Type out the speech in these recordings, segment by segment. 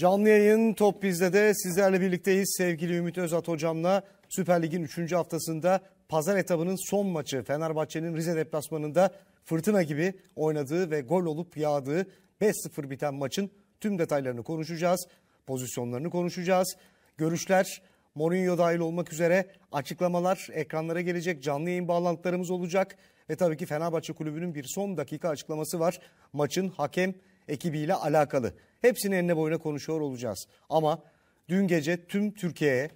Canlı yayın Top Biz'de de sizlerle birlikteyiz. Sevgili Ümit Özat hocamla Süper Lig'in 3. haftasında pazar etabının son maçı Fenerbahçe'nin Rize deplasmanında fırtına gibi oynadığı ve gol olup yağdığı 5-0 biten maçın tüm detaylarını konuşacağız. Pozisyonlarını konuşacağız. Görüşler Mourinho dahil olmak üzere açıklamalar ekranlara gelecek. Canlı yayın bağlantılarımız olacak. Ve tabii ki Fenerbahçe Kulübü'nün bir son dakika açıklaması var. Maçın hakem ekibiyle alakalı. Hepsini enine boyuna konuşuyor olacağız. Ama dün gece tüm Türkiye'ye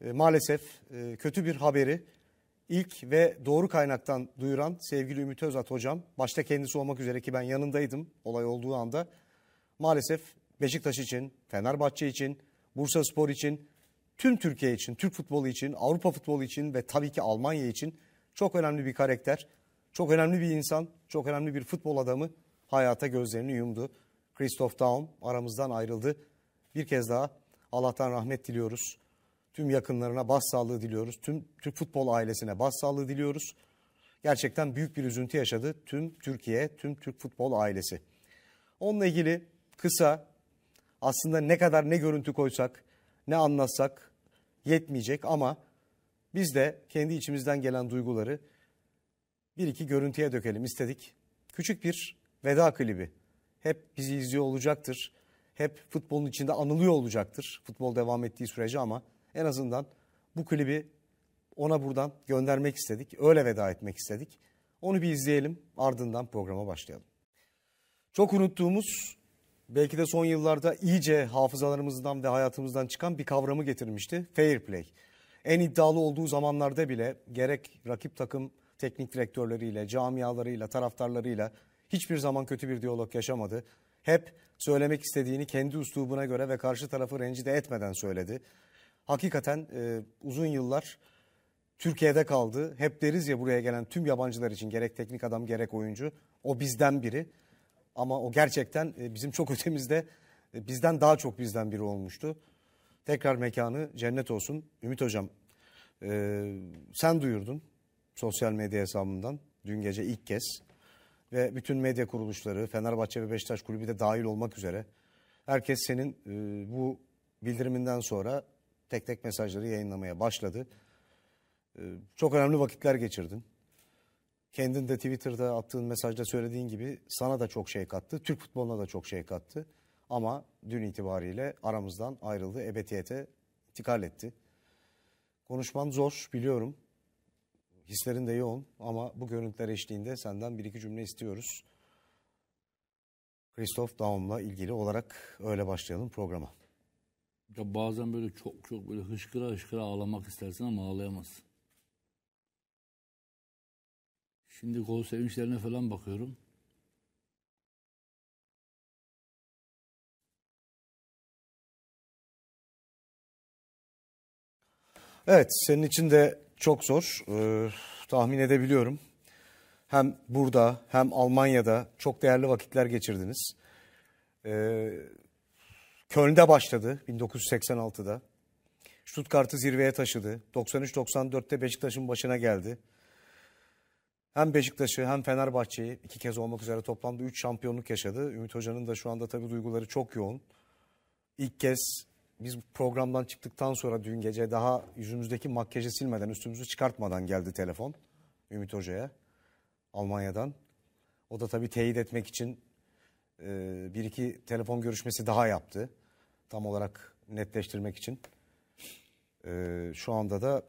e, maalesef e, kötü bir haberi ilk ve doğru kaynaktan duyuran sevgili Ümit Özat hocam, başta kendisi olmak üzere ki ben yanındaydım olay olduğu anda. Maalesef Beşiktaş için, Fenerbahçe için, Bursa Spor için, tüm Türkiye için, Türk futbolu için, Avrupa futbolu için ve tabii ki Almanya için çok önemli bir karakter, çok önemli bir insan, çok önemli bir futbol adamı hayata gözlerini yumdu. Christoph Daum aramızdan ayrıldı. Bir kez daha Allah'tan rahmet diliyoruz. Tüm yakınlarına başsağlığı diliyoruz. Tüm Türk futbol ailesine başsağlığı diliyoruz. Gerçekten büyük bir üzüntü yaşadı tüm Türkiye, tüm Türk futbol ailesi. Onunla ilgili kısa aslında ne kadar ne görüntü koysak, ne anlatsak yetmeyecek ama biz de kendi içimizden gelen duyguları bir iki görüntüye dökelim istedik. Küçük bir veda klibi hep bizi izliyor olacaktır. Hep futbolun içinde anılıyor olacaktır. Futbol devam ettiği sürece ama en azından bu klibi ona buradan göndermek istedik. Öyle veda etmek istedik. Onu bir izleyelim ardından programa başlayalım. Çok unuttuğumuz belki de son yıllarda iyice hafızalarımızdan ve hayatımızdan çıkan bir kavramı getirmişti. Fair play. En iddialı olduğu zamanlarda bile gerek rakip takım teknik direktörleriyle, camialarıyla, taraftarlarıyla Hiçbir zaman kötü bir diyalog yaşamadı. Hep söylemek istediğini kendi üslubuna göre ve karşı tarafı rencide etmeden söyledi. Hakikaten e, uzun yıllar Türkiye'de kaldı. Hep deriz ya buraya gelen tüm yabancılar için gerek teknik adam gerek oyuncu. O bizden biri. Ama o gerçekten e, bizim çok ötemizde e, bizden daha çok bizden biri olmuştu. Tekrar mekanı cennet olsun. Ümit Hocam e, sen duyurdun sosyal medya hesabından dün gece ilk kez ve bütün medya kuruluşları Fenerbahçe ve Beşiktaş kulübü de dahil olmak üzere herkes senin e, bu bildiriminden sonra tek tek mesajları yayınlamaya başladı. E, çok önemli vakitler geçirdin. Kendin de Twitter'da attığın mesajda söylediğin gibi sana da çok şey kattı. Türk futboluna da çok şey kattı. Ama dün itibariyle aramızdan ayrıldı. Ebediyete intikal etti. Konuşman zor biliyorum hislerin de yoğun ama bu görüntüler eşliğinde senden bir iki cümle istiyoruz. Christoph Daum'la ilgili olarak öyle başlayalım programa. Ya bazen böyle çok çok böyle hışkıra hışkıra ağlamak istersin ama ağlayamazsın. Şimdi gol sevinçlerine falan bakıyorum. Evet, senin için de çok zor. Ee, tahmin edebiliyorum. Hem burada hem Almanya'da çok değerli vakitler geçirdiniz. Ee, Köln'de başladı 1986'da. Stuttgart'ı zirveye taşıdı. 93-94'te Beşiktaş'ın başına geldi. Hem Beşiktaş'ı hem Fenerbahçe'yi iki kez olmak üzere toplamda 3 şampiyonluk yaşadı. Ümit Hoca'nın da şu anda tabii duyguları çok yoğun. İlk kez biz programdan çıktıktan sonra dün gece daha yüzümüzdeki makyajı silmeden üstümüzü çıkartmadan geldi telefon Ümit Hoca'ya Almanya'dan. O da tabii teyit etmek için e, bir iki telefon görüşmesi daha yaptı tam olarak netleştirmek için. E, şu anda da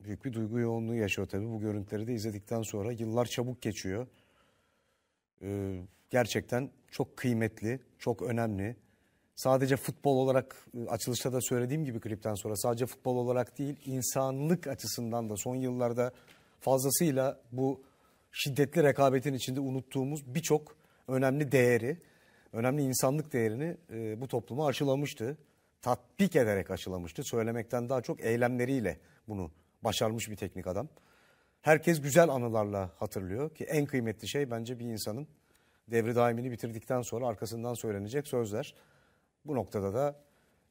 büyük bir duygu yoğunluğu yaşıyor tabii bu görüntüleri de izledikten sonra yıllar çabuk geçiyor. E, gerçekten çok kıymetli, çok önemli sadece futbol olarak e, açılışta da söylediğim gibi klipten sonra sadece futbol olarak değil insanlık açısından da son yıllarda fazlasıyla bu şiddetli rekabetin içinde unuttuğumuz birçok önemli değeri, önemli insanlık değerini e, bu topluma aşılamıştı. Tatbik ederek aşılamıştı. Söylemekten daha çok eylemleriyle bunu başarmış bir teknik adam. Herkes güzel anılarla hatırlıyor ki en kıymetli şey bence bir insanın devri daimini bitirdikten sonra arkasından söylenecek sözler. Bu noktada da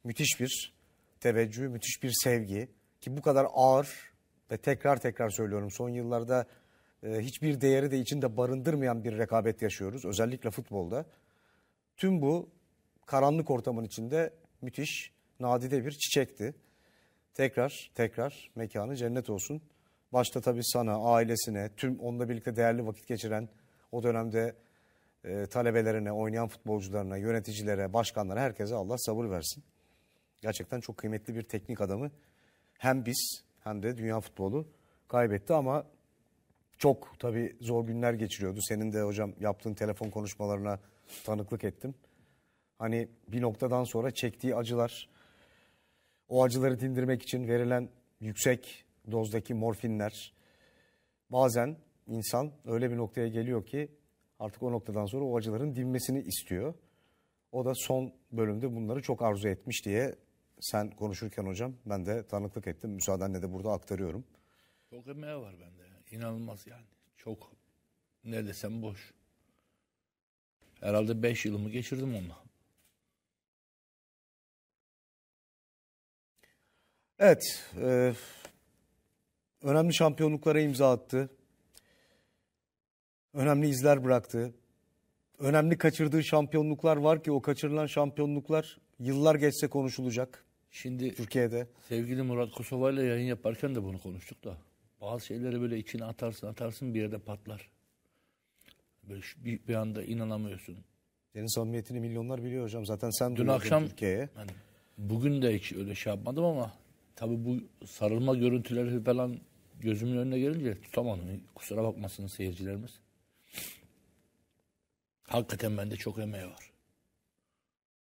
müthiş bir teveccüh, müthiş bir sevgi ki bu kadar ağır ve tekrar tekrar söylüyorum son yıllarda e, hiçbir değeri de içinde barındırmayan bir rekabet yaşıyoruz özellikle futbolda. Tüm bu karanlık ortamın içinde müthiş nadide bir çiçekti. Tekrar tekrar mekanı cennet olsun. Başta tabii sana, ailesine, tüm onunla birlikte değerli vakit geçiren o dönemde e, talebelerine, oynayan futbolcularına, yöneticilere, başkanlara, herkese Allah sabır versin. Gerçekten çok kıymetli bir teknik adamı hem biz hem de dünya futbolu kaybetti ama çok tabii zor günler geçiriyordu. Senin de hocam yaptığın telefon konuşmalarına tanıklık ettim. Hani bir noktadan sonra çektiği acılar, o acıları dindirmek için verilen yüksek dozdaki morfinler bazen insan öyle bir noktaya geliyor ki Artık o noktadan sonra o acıların dinmesini istiyor. O da son bölümde bunları çok arzu etmiş diye sen konuşurken hocam ben de tanıklık ettim. Müsaadenle de burada aktarıyorum. Çok emeği var bende. İnanılmaz yani. Çok ne desem boş. Herhalde beş yılımı geçirdim onunla. Evet. E, önemli şampiyonluklara imza attı önemli izler bıraktı. Önemli kaçırdığı şampiyonluklar var ki o kaçırılan şampiyonluklar yıllar geçse konuşulacak. Şimdi Türkiye'de. Sevgili Murat Kosova ile yayın yaparken de bunu konuştuk da. Bazı şeyleri böyle içine atarsın atarsın bir yerde patlar. Böyle bir, bir anda inanamıyorsun. Senin samimiyetini milyonlar biliyor hocam. Zaten sen dün akşam Türkiye'ye. Hani bugün de hiç öyle şey yapmadım ama tabii bu sarılma görüntüleri falan gözümün önüne gelince tutamadım. Kusura bakmasın seyircilerimiz. Hakikaten bende çok emeği var.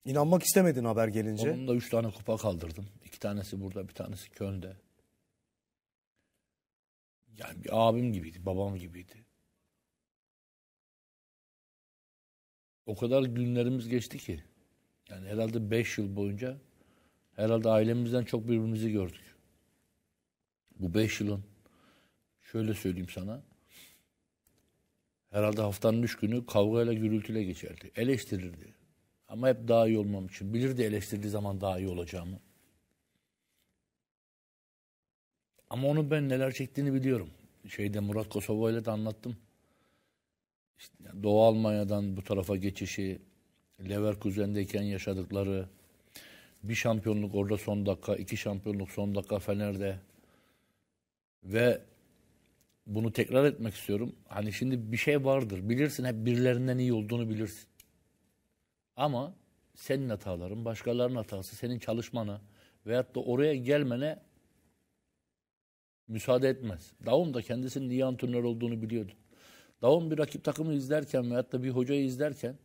İnanmak istemedin haber gelince. Onun da üç tane kupa kaldırdım. İki tanesi burada, bir tanesi Köln'de. Yani bir abim gibiydi, babam gibiydi. O kadar günlerimiz geçti ki. Yani herhalde beş yıl boyunca herhalde ailemizden çok birbirimizi gördük. Bu beş yılın şöyle söyleyeyim sana herhalde haftanın üç günü kavgayla gürültüyle geçerdi. Eleştirirdi. Ama hep daha iyi olmam için. Bilirdi eleştirdiği zaman daha iyi olacağımı. Ama onun ben neler çektiğini biliyorum. Şeyde Murat Kosova ile de anlattım. İşte Doğu Almanya'dan bu tarafa geçişi, Leverkusen'deyken yaşadıkları, bir şampiyonluk orada son dakika, iki şampiyonluk son dakika Fener'de ve bunu tekrar etmek istiyorum. Hani şimdi bir şey vardır. Bilirsin hep birilerinden iyi olduğunu bilirsin. Ama senin hataların, başkalarının hatası, senin çalışmana veyahut da oraya gelmene müsaade etmez. Daum da kendisinin iyi antrenör olduğunu biliyordu. Daum bir rakip takımı izlerken veyahut da bir hocayı izlerken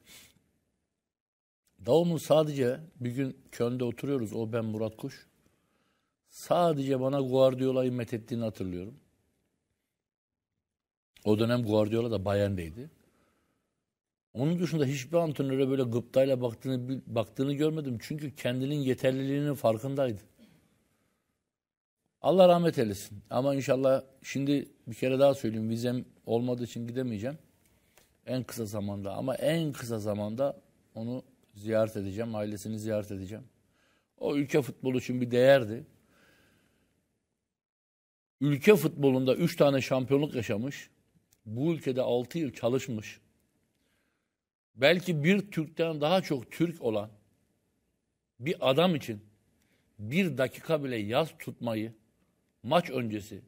Daum'un sadece bir gün Köln'de oturuyoruz o ben Murat Kuş. Sadece bana Guardiola'yı methettiğini hatırlıyorum. O dönem Guardiola da Bayern'deydi. Onun dışında hiçbir antrenöre böyle gıptayla baktığını baktığını görmedim. Çünkü kendinin yeterliliğinin farkındaydı. Allah rahmet eylesin. Ama inşallah şimdi bir kere daha söyleyeyim. Vizem olmadığı için gidemeyeceğim. En kısa zamanda ama en kısa zamanda onu ziyaret edeceğim. Ailesini ziyaret edeceğim. O ülke futbolu için bir değerdi. Ülke futbolunda üç tane şampiyonluk yaşamış bu ülkede 6 yıl çalışmış, belki bir Türk'ten daha çok Türk olan bir adam için bir dakika bile yaz tutmayı maç öncesi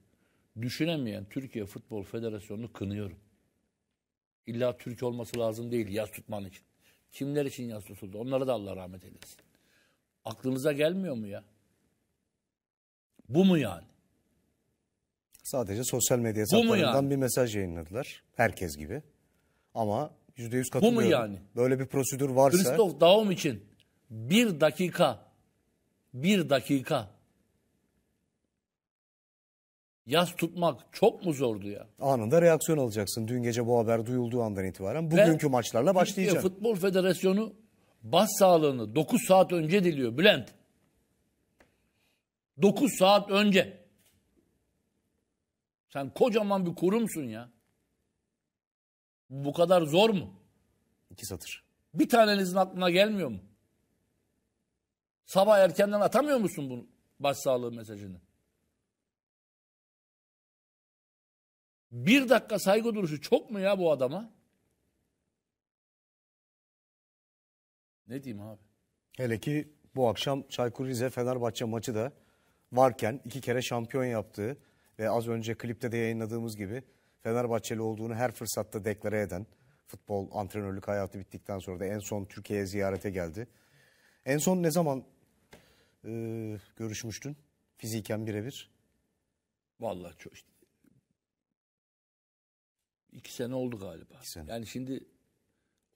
düşünemeyen Türkiye Futbol Federasyonu'nu kınıyorum. İlla Türk olması lazım değil yaz tutman için. Kimler için yaz tutuldu? Onlara da Allah rahmet eylesin. Aklınıza gelmiyor mu ya? Bu mu yani? Sadece sosyal medya hesaplarından yani? bir mesaj yayınladılar. Herkes gibi. Ama %100 katılıyorum. Bu mu yani? Böyle bir prosedür varsa... Christoph Daum için bir dakika, bir dakika yaz tutmak çok mu zordu ya? Anında reaksiyon alacaksın. Dün gece bu haber duyulduğu andan itibaren bugünkü Ve maçlarla başlayacak. Futbol Federasyonu bas sağlığını 9 saat önce diliyor Bülent. 9 saat önce. Sen kocaman bir kurumsun ya. Bu kadar zor mu? İki satır. Bir tanenizin aklına gelmiyor mu? Sabah erkenden atamıyor musun bunu başsağlığı mesajını? Bir dakika saygı duruşu çok mu ya bu adama? Ne diyeyim abi? Hele ki bu akşam Çaykur Rize Fenerbahçe maçı da varken iki kere şampiyon yaptığı ve az önce klipte de yayınladığımız gibi Fenerbahçeli olduğunu her fırsatta deklare eden futbol antrenörlük hayatı bittikten sonra da en son Türkiye'ye ziyarete geldi. En son ne zaman e, görüşmüştün fiziken birebir? Vallahi çok işte, iki sene oldu galiba. İki sene. Yani şimdi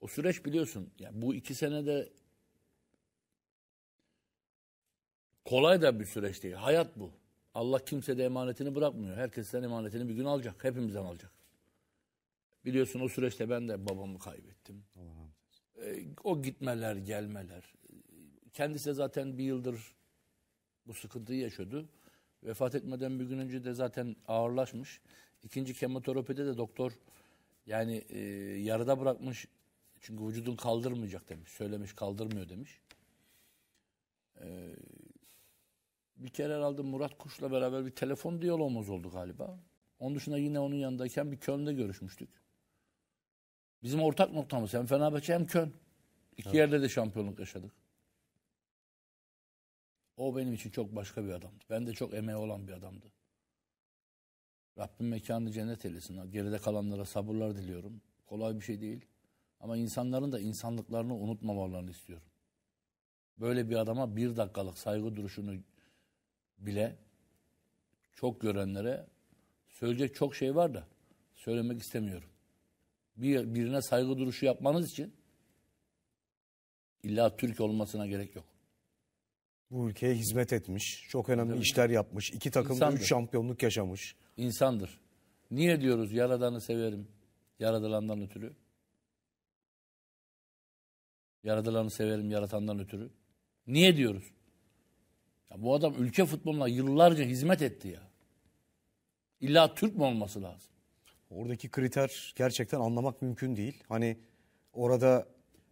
o süreç biliyorsun yani bu iki senede kolay da bir süreç değil. Hayat bu. Allah kimse de emanetini bırakmıyor. Herkesten emanetini bir gün alacak. Hepimizden alacak. Biliyorsun o süreçte ben de babamı kaybettim. Allah Ee, o gitmeler, gelmeler. Kendisi zaten bir yıldır bu sıkıntıyı yaşıyordu. Vefat etmeden bir gün önce de zaten ağırlaşmış. İkinci kemoterapide de doktor yani e, yarıda bırakmış. Çünkü vücudun kaldırmayacak demiş. Söylemiş kaldırmıyor demiş. Ee, bir kere herhalde Murat Kuş'la beraber bir telefon diyalogumuz oldu galiba. Onun dışında yine onun yanındayken bir Köln'de görüşmüştük. Bizim ortak noktamız hem Fenerbahçe hem Köln. İki evet. yerde de şampiyonluk yaşadık. O benim için çok başka bir adamdı. Ben de çok emeği olan bir adamdı. Rabbim mekanı cennet eylesin. Geride kalanlara sabırlar diliyorum. Kolay bir şey değil. Ama insanların da insanlıklarını unutmamalarını istiyorum. Böyle bir adama bir dakikalık saygı duruşunu bile çok görenlere söyleyecek çok şey var da söylemek istemiyorum. Bir, birine saygı duruşu yapmanız için illa Türk olmasına gerek yok. Bu ülkeye hizmet etmiş, çok önemli Tabii. işler yapmış, iki takımda İnsandır. üç şampiyonluk yaşamış. İnsandır. Niye diyoruz Yaradan'ı severim, Yaradılandan ötürü? Yaradılanı severim, yaratandan ötürü. Niye diyoruz? Ya bu adam ülke futboluna yıllarca hizmet etti ya. İlla Türk mü olması lazım? Oradaki kriter gerçekten anlamak mümkün değil. Hani orada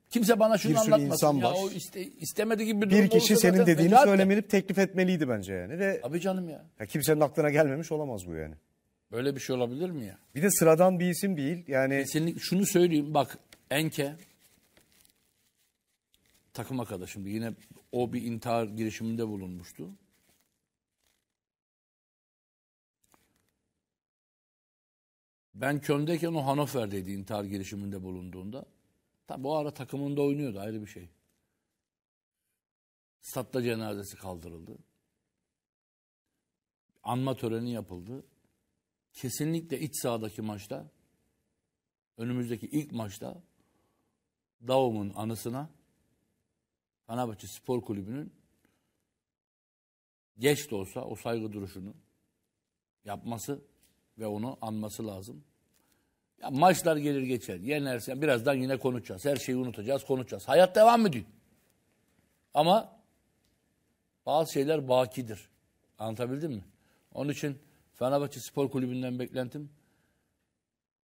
Kimse bana şunu bir sürü anlatmasın insan ya var. o iste, istemedi gibi bir durum bir kişi senin zaten dediğini fecaat teklif etmeliydi bence yani ve Abi canım ya. ya kimsenin aklına gelmemiş olamaz bu yani. Böyle bir şey olabilir mi ya? Bir de sıradan bir isim değil yani Kesinlikle şunu söyleyeyim bak Enke takım arkadaşımdı. Yine o bir intihar girişiminde bulunmuştu. Ben Köln'deyken o Hanover'deydi intihar girişiminde bulunduğunda. Tabi o ara takımında oynuyordu ayrı bir şey. Statta cenazesi kaldırıldı. Anma töreni yapıldı. Kesinlikle iç sahadaki maçta, önümüzdeki ilk maçta Davum'un anısına Fenerbahçe Spor Kulübü'nün geç de olsa o saygı duruşunu yapması ve onu anması lazım. Ya maçlar gelir geçer. Yenersen birazdan yine konuşacağız. Her şeyi unutacağız, konuşacağız. Hayat devam ediyor. Ama bazı şeyler bakidir. Anlatabildim mi? Onun için Fenerbahçe Spor Kulübü'nden beklentim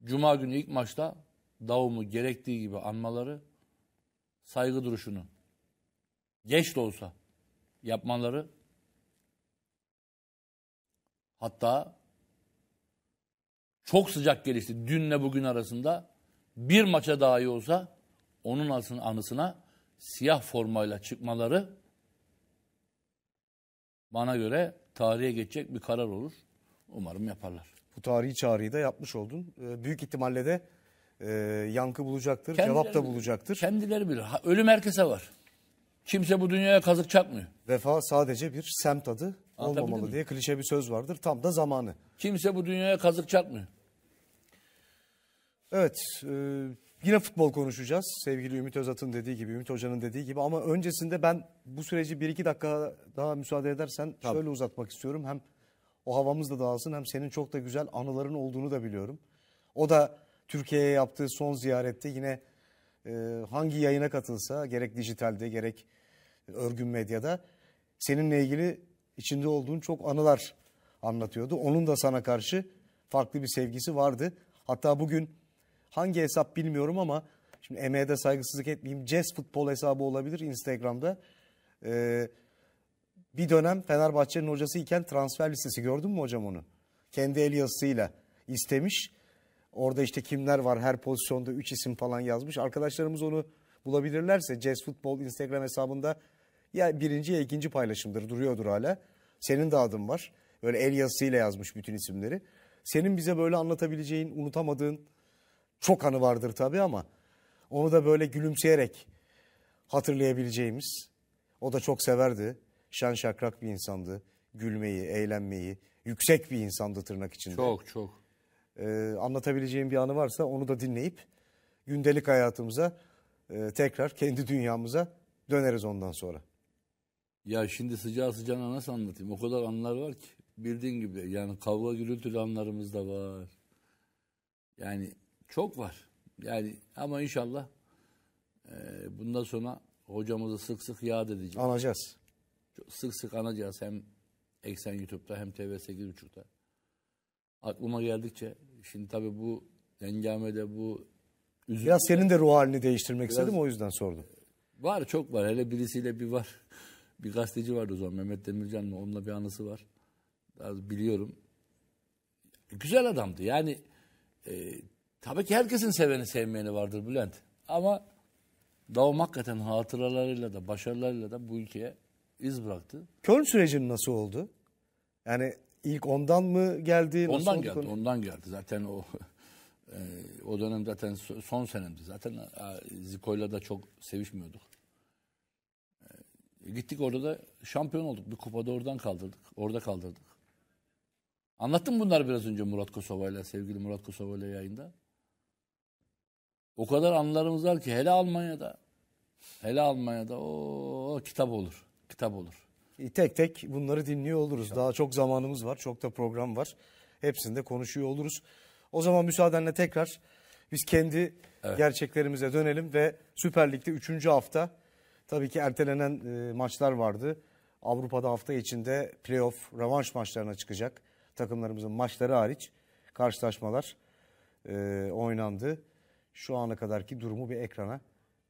Cuma günü ilk maçta davumu gerektiği gibi anmaları, saygı duruşunu Geç de olsa yapmaları hatta çok sıcak gelişti dünle bugün arasında bir maça daha iyi olsa onun anısına siyah formayla çıkmaları bana göre tarihe geçecek bir karar olur. Umarım yaparlar. Bu tarihi çağrıyı da yapmış oldun. Ee, büyük ihtimalle de e, yankı bulacaktır, kendileri cevap da bulacaktır. Bilir, kendileri bilir. Ha, ölüm herkese var. Kimse bu dünyaya kazık çakmıyor. Vefa sadece bir semt adı olmamalı diye klişe bir söz vardır. Tam da zamanı. Kimse bu dünyaya kazık çakmıyor. Evet, e, yine futbol konuşacağız. Sevgili Ümit Özat'ın dediği gibi, Ümit Hoca'nın dediği gibi. Ama öncesinde ben bu süreci bir iki dakika daha müsaade edersen Tabii. şöyle uzatmak istiyorum. Hem o havamız da dağılsın hem senin çok da güzel anıların olduğunu da biliyorum. O da Türkiye'ye yaptığı son ziyarette yine e, hangi yayına katılsa gerek dijitalde gerek örgün medyada seninle ilgili içinde olduğun çok anılar anlatıyordu. Onun da sana karşı farklı bir sevgisi vardı. Hatta bugün hangi hesap bilmiyorum ama şimdi emeğe de saygısızlık etmeyeyim. Jazz futbol hesabı olabilir Instagram'da. Ee, bir dönem Fenerbahçe'nin hocası iken transfer listesi gördün mü hocam onu? Kendi el yazısıyla istemiş. Orada işte kimler var her pozisyonda 3 isim falan yazmış. Arkadaşlarımız onu bulabilirlerse Jazz Futbol Instagram hesabında ya birinci ya ikinci paylaşımdır duruyordur hala. Senin de adın var. Böyle el yazısıyla yazmış bütün isimleri. Senin bize böyle anlatabileceğin, unutamadığın çok anı vardır tabii ama onu da böyle gülümseyerek hatırlayabileceğimiz. O da çok severdi. Şen şakrak bir insandı. Gülmeyi, eğlenmeyi. Yüksek bir insandı tırnak içinde. Çok çok. Ee, anlatabileceğim bir anı varsa onu da dinleyip gündelik hayatımıza e, tekrar kendi dünyamıza döneriz ondan sonra. Ya şimdi sıcağı sıcağına nasıl anlatayım? O kadar anlar var ki. Bildiğin gibi yani kavga gürültülü anlarımız da var. Yani çok var. Yani ama inşallah e, bundan sonra hocamızı sık sık yad edeceğiz. Anacağız. Çok sık sık anacağız hem Eksen YouTube'da hem TV 8.30'da. Aklıma geldikçe şimdi tabii bu engamede bu üzüntü... Biraz senin de ruh halini değiştirmek biraz, istedim o yüzden sordum. Var çok var hele birisiyle bir var bir gazeteci vardı o zaman Mehmet Demircan mı onunla bir anısı var. Daha biliyorum. Güzel adamdı yani e, tabii ki herkesin seveni sevmeyeni vardır Bülent. Ama Davam hakikaten hatıralarıyla da başarılarıyla da bu ülkeye iz bıraktı. Köln sürecin nasıl oldu? Yani ilk ondan mı geldi? Nasıl ondan geldi, konu? ondan geldi. Zaten o e, o dönem zaten son senemdi. Zaten e, Ziko'yla da çok sevişmiyorduk. Gittik orada da şampiyon olduk. Bir kupada oradan kaldırdık. Orada kaldırdık. Anlattım bunlar biraz önce Murat Kosova'yla, sevgili Murat Kosova'yla yayında. O kadar anılarımız var ki hele Almanya'da, hele Almanya'da o kitap olur, kitap olur. Tek tek bunları dinliyor oluruz. Daha çok zamanımız var, çok da program var. Hepsinde konuşuyor oluruz. O zaman müsaadenle tekrar biz kendi evet. gerçeklerimize dönelim ve Süper Lig'de 3. hafta Tabii ki ertelenen e, maçlar vardı. Avrupa'da hafta içinde playoff, revanş maçlarına çıkacak. Takımlarımızın maçları hariç karşılaşmalar e, oynandı. Şu ana kadarki durumu bir ekrana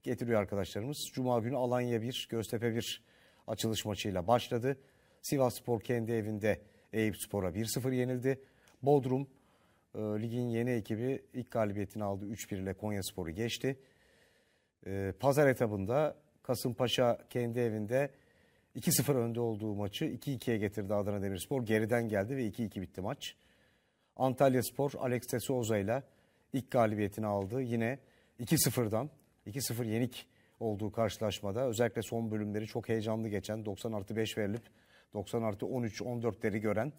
getiriyor arkadaşlarımız. Cuma günü Alanya 1, Göztepe 1 açılış maçıyla başladı. Sivas Spor kendi evinde Eyüp Spor'a 1-0 yenildi. Bodrum e, ligin yeni ekibi ilk galibiyetini aldı. 3-1 ile Konya Spor'u geçti. E, pazar etabında Kasımpaşa kendi evinde 2-0 önde olduğu maçı 2-2'ye getirdi Adana Demirspor. Geriden geldi ve 2-2 bitti maç. Antalya Spor Alex de Souza ile ilk galibiyetini aldı. Yine 2-0'dan 2-0 yenik olduğu karşılaşmada özellikle son bölümleri çok heyecanlı geçen 90 artı 5 verilip 90 artı 13 14'leri gören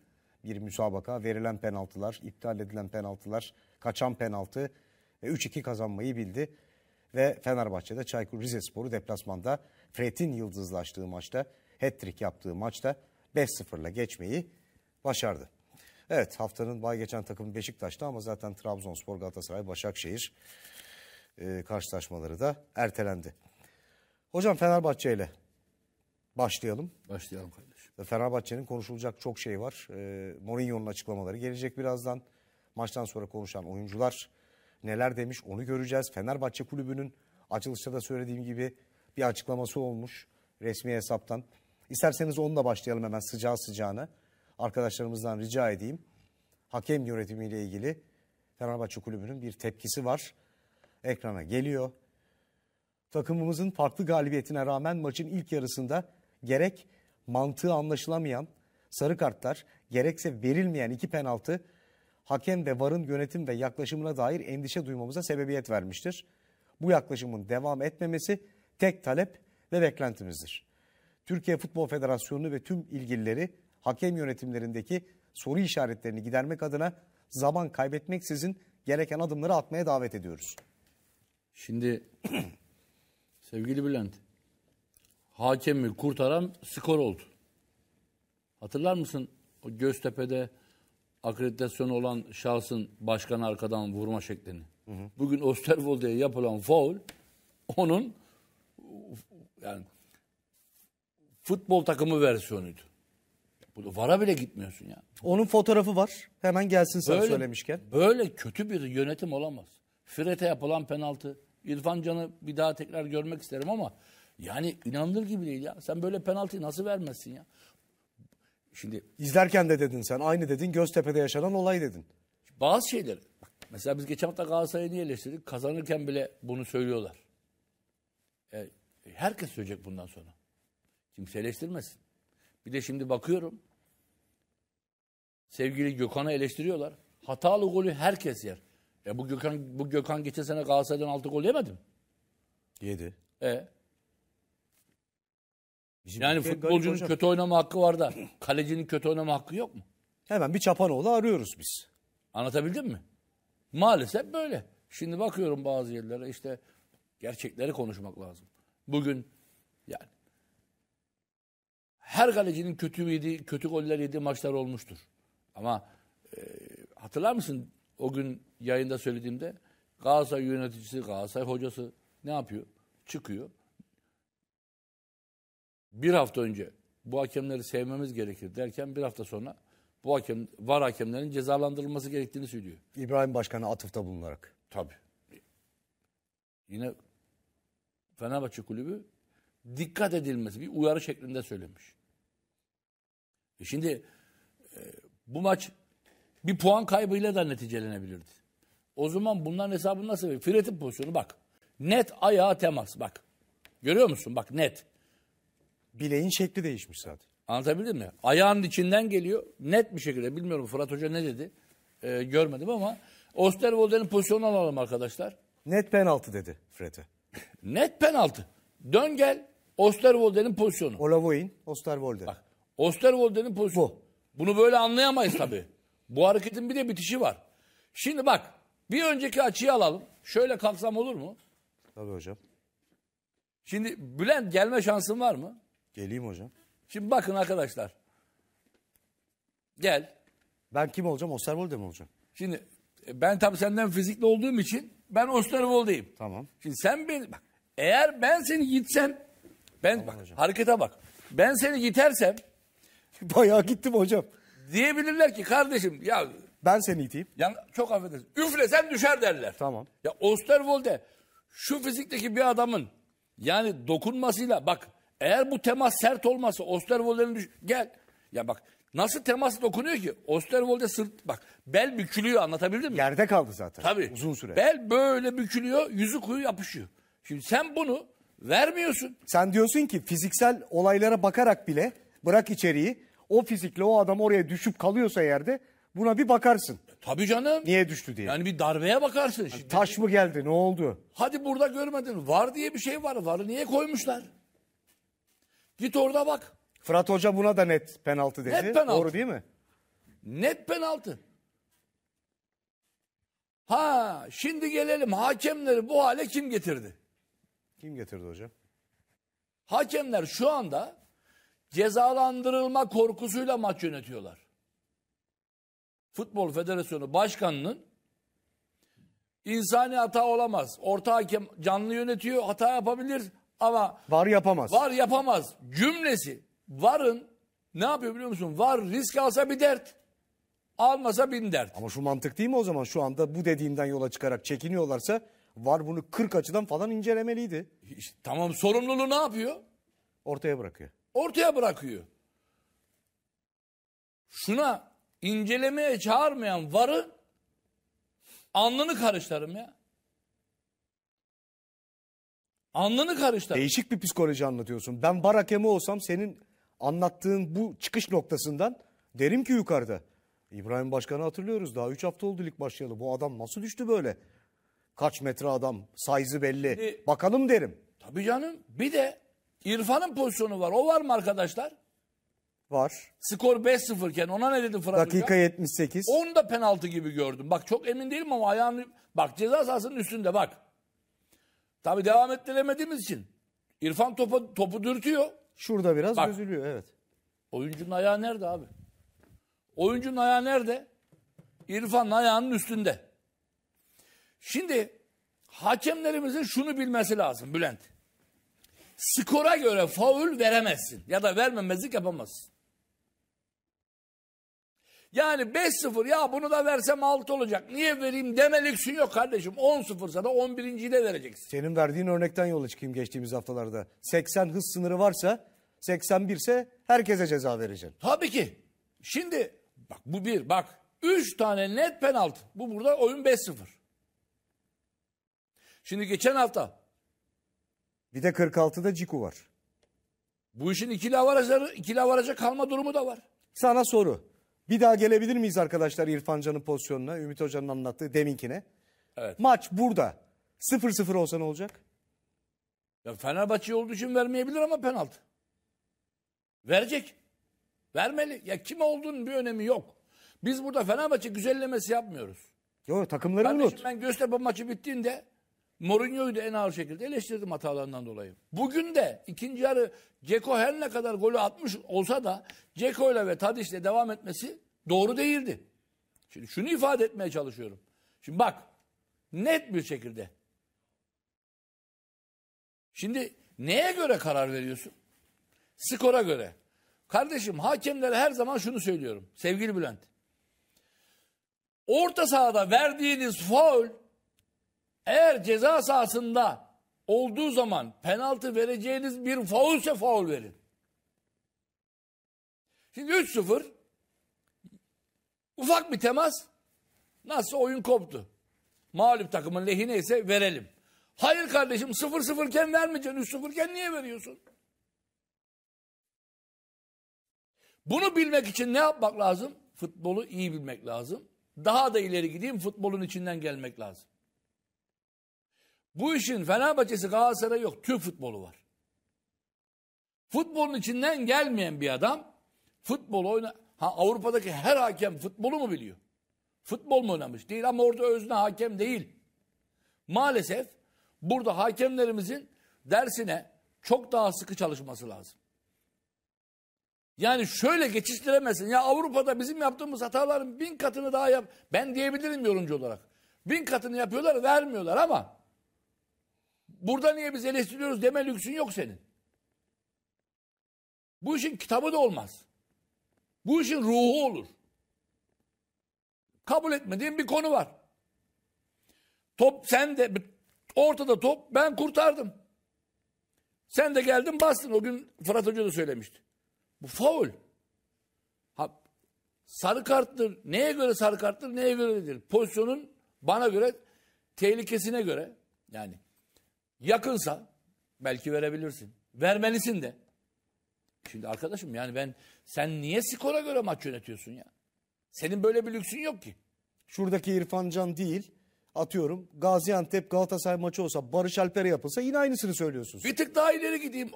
bir müsabaka. Verilen penaltılar, iptal edilen penaltılar, kaçan penaltı ve 3-2 kazanmayı bildi ve Fenerbahçe'de Çaykur Rizespor'u deplasmanda Fred'in yıldızlaştığı maçta, hat-trick yaptığı maçta 5-0'la geçmeyi başardı. Evet haftanın bay geçen takım Beşiktaş'ta ama zaten Trabzonspor, Galatasaray, Başakşehir e, karşılaşmaları da ertelendi. Hocam Fenerbahçe ile başlayalım. Başlayalım kardeşim. Fenerbahçe'nin konuşulacak çok şey var. E, Mourinho'nun açıklamaları gelecek birazdan. Maçtan sonra konuşan oyuncular neler demiş onu göreceğiz. Fenerbahçe Kulübü'nün açılışta da söylediğim gibi bir açıklaması olmuş resmi hesaptan. İsterseniz onunla başlayalım hemen sıcağı sıcağına. Arkadaşlarımızdan rica edeyim. Hakem yönetimiyle ilgili Fenerbahçe Kulübü'nün bir tepkisi var. Ekrana geliyor. Takımımızın farklı galibiyetine rağmen maçın ilk yarısında gerek mantığı anlaşılamayan sarı kartlar gerekse verilmeyen iki penaltı hakem ve varın yönetim ve yaklaşımına dair endişe duymamıza sebebiyet vermiştir. Bu yaklaşımın devam etmemesi tek talep ve beklentimizdir. Türkiye Futbol Federasyonu ve tüm ilgilileri hakem yönetimlerindeki soru işaretlerini gidermek adına zaman kaybetmeksizin gereken adımları atmaya davet ediyoruz. Şimdi sevgili Bülent, hakemi kurtaran skor oldu. Hatırlar mısın o Göztepe'de akreditasyonu olan şahsın başkanı arkadan vurma şeklini. Hı hı. Bugün Osterwolde'ye yapılan foul onun yani futbol takımı versiyonuydu. Bu vara bile gitmiyorsun yani. Onun fotoğrafı var. Hemen gelsin sen böyle, söylemişken. Böyle kötü bir yönetim olamaz. Firete yapılan penaltı. İrfan Can'ı bir daha tekrar görmek isterim ama yani inanılır gibi değil ya. Sen böyle penaltıyı nasıl vermezsin ya? Şimdi izlerken de dedin sen aynı dedin Göztepe'de yaşanan olay dedin. Bazı şeyler mesela biz geçen hafta Galatasaray'ı niye eleştirdik? Kazanırken bile bunu söylüyorlar. E, herkes söyleyecek bundan sonra. Kimse eleştirmesin. Bir de şimdi bakıyorum sevgili Gökhan'ı eleştiriyorlar. Hatalı golü herkes yer. E bu Gökhan bu Gökhan geçen sene Galatasaray'dan 6 gol yemedi mi? Yedi. E Bizim yani ülke garip futbolcunun hocam. kötü oynama hakkı var da kalecinin kötü oynama hakkı yok mu? Hemen bir Çapanoğlu arıyoruz biz. Anlatabildim mi? Maalesef böyle. Şimdi bakıyorum bazı yerlere işte gerçekleri konuşmak lazım. Bugün yani her kalecinin kötü yedi, kötü goller yediği maçlar olmuştur. Ama e, hatırlar mısın o gün yayında söylediğimde Galatasaray yöneticisi, Galatasaray hocası ne yapıyor? Çıkıyor bir hafta önce bu hakemleri sevmemiz gerekir derken bir hafta sonra bu hakem var hakemlerin cezalandırılması gerektiğini söylüyor. İbrahim Başkan'a atıfta bulunarak. Tabii. Yine Fenerbahçe Kulübü dikkat edilmesi bir uyarı şeklinde söylemiş. E şimdi e, bu maç bir puan kaybıyla da neticelenebilirdi. O zaman bunların hesabını nasıl verir? Fret'in pozisyonu bak. Net ayağa temas bak. Görüyor musun? Bak net. Bileğin şekli değişmiş zaten. Anlatabildim mi? Ayağın içinden geliyor. Net bir şekilde bilmiyorum Fırat Hoca ne dedi. E, görmedim ama Osterwolde'nin pozisyonunu alalım arkadaşlar. Net penaltı dedi Fred'e. Net penaltı. Dön gel Osterwolde'nin pozisyonu. Olavoy'in Osterwolde. Bak Osterwolde'nin pozisyonu. Bu. Bunu böyle anlayamayız tabii. Bu hareketin bir de bitişi var. Şimdi bak bir önceki açıyı alalım. Şöyle kalksam olur mu? Tabii hocam. Şimdi Bülent gelme şansın var mı? Geleyim hocam. Şimdi bakın arkadaşlar. Gel. Ben kim olacağım? Osterwolde mi olacağım? Şimdi e, ben tabii senden fizikli olduğum için ben Osterwolde'yim. Tamam. Şimdi sen beni... Bak, eğer ben seni gitsem... Ben tamam bak hocam. harekete bak. Ben seni gitersem... Bayağı gittim hocam. Diyebilirler ki kardeşim ya... Ben seni iteyim. Yani çok affedersin. Üflesen düşer derler. Tamam. Ya Osterwolde şu fizikteki bir adamın yani dokunmasıyla bak eğer bu temas sert olmasa Osterwolder'in düş... Gel. Ya bak nasıl temas dokunuyor ki? Osterwolde sırt bak bel bükülüyor anlatabildim mi? Yerde kaldı zaten. Tabii. Uzun süre. Bel böyle bükülüyor yüzü kuyu yapışıyor. Şimdi sen bunu vermiyorsun. Sen diyorsun ki fiziksel olaylara bakarak bile bırak içeriği o fizikle o adam oraya düşüp kalıyorsa yerde buna bir bakarsın. Tabii canım. Niye düştü diye. Yani bir darbeye bakarsın. Şimdi. Taş mı geldi ne oldu? Hadi burada görmedin var diye bir şey var varı niye koymuşlar? Git orada bak. Fırat Hoca buna da net penaltı dedi. Net penaltı. Doğru değil mi? Net penaltı. Ha şimdi gelelim hakemleri bu hale kim getirdi? Kim getirdi hocam? Hakemler şu anda cezalandırılma korkusuyla maç yönetiyorlar. Futbol Federasyonu Başkanı'nın insani hata olamaz. Orta hakem canlı yönetiyor, hata yapabilir. Ama var yapamaz. Var yapamaz cümlesi varın ne yapıyor biliyor musun? Var risk alsa bir dert. Almasa bin dert. Ama şu mantık değil mi o zaman şu anda bu dediğinden yola çıkarak çekiniyorlarsa var bunu 40 açıdan falan incelemeliydi. İşte, tamam sorumluluğu ne yapıyor? Ortaya bırakıyor. Ortaya bırakıyor. Şuna incelemeye çağırmayan varı alnını karışlarım ya. Alnını karıştır. Değişik bir psikoloji anlatıyorsun. Ben bar olsam senin anlattığın bu çıkış noktasından derim ki yukarıda. İbrahim Başkan'ı hatırlıyoruz. Daha 3 hafta oldu lig başlayalı. Bu adam nasıl düştü böyle? Kaç metre adam, size'ı belli. Şimdi, Bakalım derim. Tabii canım. Bir de İrfan'ın pozisyonu var. O var mı arkadaşlar? Var. Skor 5-0 iken ona ne dedi Fırat Dakika Hocam? 78. Onu da penaltı gibi gördüm. Bak çok emin değilim ama ayağını... Bak ceza sahasının üstünde bak. Tabi devam ettiremediğimiz için. İrfan topu, topu dürtüyor. Şurada biraz Bak, üzülüyor evet. Oyuncunun ayağı nerede abi? Oyuncunun ayağı nerede? İrfan'ın ayağının üstünde. Şimdi hakemlerimizin şunu bilmesi lazım Bülent. Skora göre faul veremezsin ya da vermemezlik yapamazsın. Yani 5-0 ya bunu da versem 6 olacak. Niye vereyim deme yok kardeşim. 10-0'sa da 11. de vereceksin. Senin verdiğin örnekten yola çıkayım geçtiğimiz haftalarda. 80 hız sınırı varsa 81 ise herkese ceza vereceksin. Tabii ki. Şimdi bak bu bir bak 3 tane net penaltı. Bu burada oyun 5-0. Şimdi geçen hafta. Bir de 46'da Ciku var. Bu işin ikili avaraja, ikili avaraja kalma durumu da var. Sana soru. Bir daha gelebilir miyiz arkadaşlar İrfancanın pozisyonuna? Ümit Hoca'nın anlattığı deminkine. Evet. Maç burada. 0-0 olsa ne olacak? Ya Fenerbahçe olduğu için vermeyebilir ama penaltı. Verecek. Vermeli. Ya kime olduğunun bir önemi yok. Biz burada Fenerbahçe güzellemesi yapmıyoruz. Yok takımları Kardeşim, unut. ben Göztepe maçı bittiğinde Mourinho'yu da en ağır şekilde eleştirdim hatalarından dolayı. Bugün de ikinci yarı Ceko her ne kadar golü atmış olsa da Ceko ile ve Tadiş devam etmesi doğru değildi. Şimdi şunu ifade etmeye çalışıyorum. Şimdi bak net bir şekilde. Şimdi neye göre karar veriyorsun? Skora göre. Kardeşim hakemlere her zaman şunu söylüyorum. Sevgili Bülent. Orta sahada verdiğiniz faul eğer ceza sahasında olduğu zaman penaltı vereceğiniz bir faulse faul verin. Şimdi 3-0 ufak bir temas nasıl oyun koptu. Mağlup takımın lehine ise verelim. Hayır kardeşim 0-0 iken vermeyeceksin 3-0 iken niye veriyorsun? Bunu bilmek için ne yapmak lazım? Futbolu iyi bilmek lazım. Daha da ileri gideyim futbolun içinden gelmek lazım. Bu işin Fenerbahçe'si Galatasaray yok. Türk futbolu var. Futbolun içinden gelmeyen bir adam futbol oyna ha Avrupa'daki her hakem futbolu mu biliyor? Futbol mu oynamış? Değil ama orada özne hakem değil. Maalesef burada hakemlerimizin dersine çok daha sıkı çalışması lazım. Yani şöyle geçiştiremezsin. Ya Avrupa'da bizim yaptığımız hataların bin katını daha yap. Ben diyebilirim yorumcu olarak. Bin katını yapıyorlar vermiyorlar ama burada niye biz eleştiriyoruz deme lüksün yok senin. Bu işin kitabı da olmaz. Bu işin ruhu olur. Kabul etmediğim bir konu var. Top sen de ortada top ben kurtardım. Sen de geldin bastın. O gün Fırat Hoca da söylemişti. Bu faul. Ha, sarı karttır. Neye göre sarı karttır? Neye göre nedir? Pozisyonun bana göre tehlikesine göre yani yakınsa belki verebilirsin. Vermelisin de. Şimdi arkadaşım yani ben sen niye skora göre maç yönetiyorsun ya? Senin böyle bir lüksün yok ki. Şuradaki İrfan Can değil atıyorum Gaziantep Galatasaray maçı olsa Barış Alper'e yapılsa yine aynısını söylüyorsunuz. Bir tık daha ileri gideyim.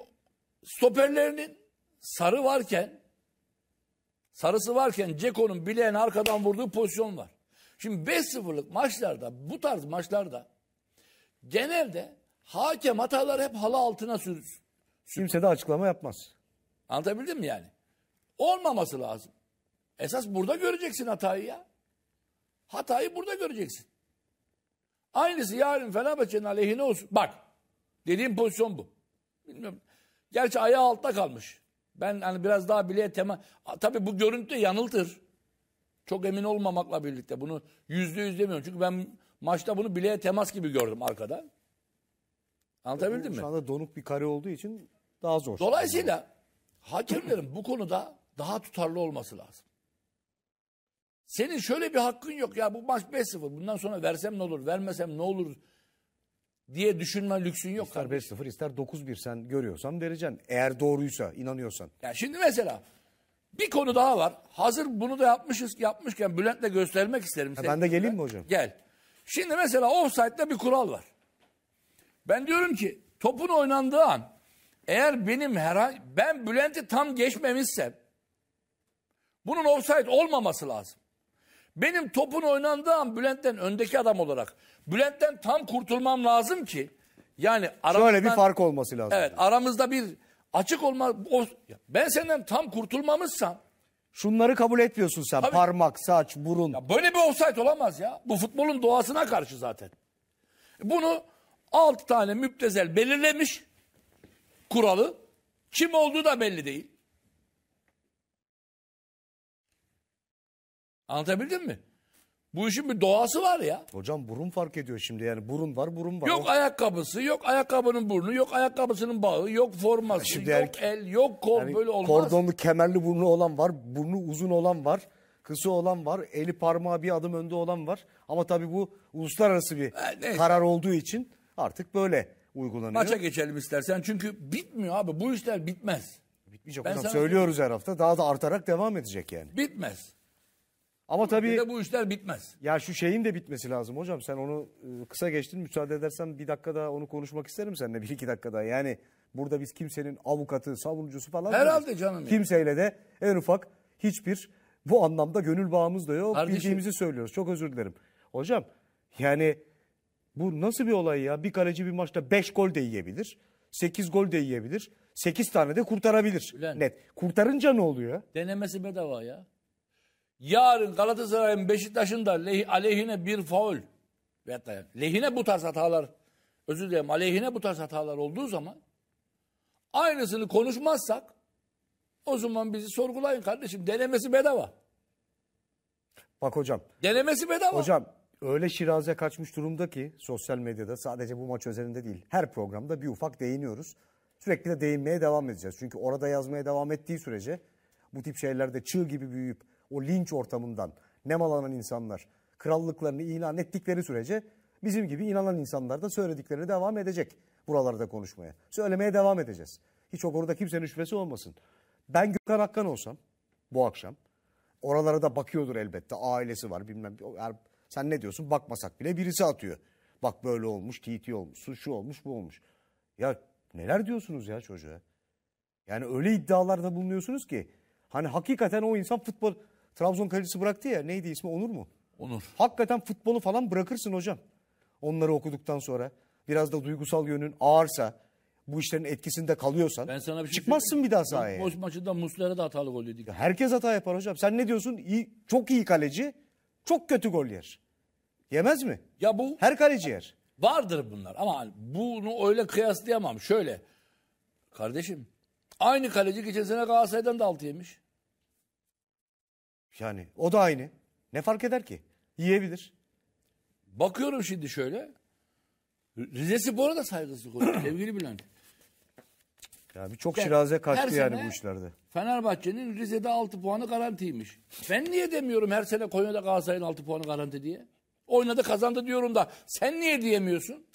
Stoperlerinin sarı varken sarısı varken Ceko'nun bileğini arkadan vurduğu pozisyon var. Şimdi 5-0'lık maçlarda bu tarz maçlarda genelde Hakem hatalar hep halı altına sürür. Kimse de açıklama yapmaz. Anlatabildim mi yani? Olmaması lazım. Esas burada göreceksin hatayı ya. Hatayı burada göreceksin. Aynısı yarın Fenerbahçe'nin aleyhine olsun. Bak dediğim pozisyon bu. Bilmiyorum. Gerçi ayağı altta kalmış. Ben hani biraz daha bile tema... Tabii bu görüntü yanıltır. Çok emin olmamakla birlikte bunu yüzde yüz demiyorum. Çünkü ben maçta bunu bileğe temas gibi gördüm arkada. Anlatabildim ee, mi? Şu anda donuk bir kare olduğu için daha zor. Dolayısıyla hakemlerin bu konuda daha tutarlı olması lazım. Senin şöyle bir hakkın yok ya bu maç 5-0 bundan sonra versem ne olur vermesem ne olur diye düşünme lüksün yok. İster 5-0 ister 9-1 sen görüyorsan vereceksin. Eğer doğruysa inanıyorsan. Ya şimdi mesela bir konu daha var. Hazır bunu da yapmışız yapmışken Bülent'le göstermek isterim. Ha, ben de geleyim mi hocam? Gel. Şimdi mesela offside'da bir kural var. Ben diyorum ki topun oynandığı an eğer benim herhangi ben Bülent'i tam geçmemişsem bunun offside olmaması lazım. Benim topun oynandığı an Bülent'ten öndeki adam olarak Bülent'ten tam kurtulmam lazım ki yani aramızda Şöyle bir fark olması lazım. Evet aramızda bir açık olma o, ben senden tam kurtulmamışsam Şunları kabul etmiyorsun sen. Tabii. Parmak, saç, burun. Ya böyle bir offside olamaz ya. Bu futbolun doğasına karşı zaten. Bunu 6 tane müptezel belirlemiş kuralı. Kim olduğu da belli değil. Anlatabildim mi? Bu işin bir doğası var ya. Hocam burun fark ediyor şimdi yani burun var burun var. Yok ayakkabısı yok ayakkabının burnu yok ayakkabısının bağı yok forması şimdi yok erke- el yok kol yani böyle olmaz. Kordonlu kemerli burnu olan var burnu uzun olan var kısa olan var eli parmağı bir adım önde olan var. Ama tabii bu uluslararası bir e, karar olduğu için artık böyle uygulanıyor. Maça geçelim istersen çünkü bitmiyor abi bu işler bitmez. Bitmeyecek ben hocam söylüyoruz her hafta daha da artarak devam edecek yani. Bitmez. Ama bu tabii bu işler bitmez. Ya şu şeyin de bitmesi lazım hocam. Sen onu e, kısa geçtin. Müsaade edersen bir dakika daha onu konuşmak isterim seninle. Bir iki dakika daha. Yani burada biz kimsenin avukatı, savunucusu falan Herhalde değiliz. canım. Kimseyle de en ufak hiçbir bu anlamda gönül bağımız da yok. Kardeşim. Bildiğimizi söylüyoruz. Çok özür dilerim. Hocam yani bu nasıl bir olay ya? Bir kaleci bir maçta 5 gol de yiyebilir. 8 gol de yiyebilir. 8 tane de kurtarabilir. Ulan, Net. Kurtarınca ne oluyor? Denemesi bedava ya. Yarın Galatasaray'ın Beşiktaş'ın da leh aleyhine bir faul veyahut da lehine bu tarz hatalar özür dilerim aleyhine bu tarz hatalar olduğu zaman aynısını konuşmazsak o zaman bizi sorgulayın kardeşim. Denemesi bedava. Bak hocam. Denemesi bedava. Hocam öyle şiraze kaçmış durumda ki sosyal medyada sadece bu maç özelinde değil her programda bir ufak değiniyoruz. Sürekli de değinmeye devam edeceğiz. Çünkü orada yazmaya devam ettiği sürece bu tip şeylerde çığ gibi büyüyüp o linç ortamından nemalanan insanlar krallıklarını ilan ettikleri sürece bizim gibi inanan insanlar da söylediklerine devam edecek buralarda konuşmaya. Söylemeye devam edeceğiz. Hiç o konuda kimsenin şüphesi olmasın. Ben Gökhan Hakkan olsam bu akşam oralara da bakıyordur elbette ailesi var bilmem her sen ne diyorsun? Bakmasak bile birisi atıyor. Bak böyle olmuş, TT olmuş, şu olmuş, bu olmuş. Ya neler diyorsunuz ya çocuğa? Yani öyle iddialarda bulunuyorsunuz ki. Hani hakikaten o insan futbol... Trabzon kalecisi bıraktı ya neydi ismi Onur mu? Onur. Hakikaten futbolu falan bırakırsın hocam. Onları okuduktan sonra biraz da duygusal yönün ağırsa bu işlerin etkisinde kalıyorsan ben sana bir şey çıkmazsın bir daha sahaya. Boş maçında Muslera da hatalı gol yedik. Herkes hata yapar hocam. Sen ne diyorsun? İyi, çok iyi kaleci. Çok kötü gol yer. Yemez mi? Ya bu Her kaleci yer. vardır bunlar ama bunu öyle kıyaslayamam. Şöyle kardeşim aynı kaleci geçen sene Galatasaray'dan da altı yemiş. Yani o da aynı. Ne fark eder ki? Yiyebilir. Bakıyorum şimdi şöyle. rizesi bu arada saygısızlık oluyor sevgili Bülent. Ya bir çok yani şiraze kaçtı yani bu işlerde. Fenerbahçe'nin Rize'de 6 puanı garantiymiş. Ben niye demiyorum her sene Konya'da Galatasaray'ın 6 puanı garanti diye? Oynadı kazandı diyorum da sen niye diyemiyorsun?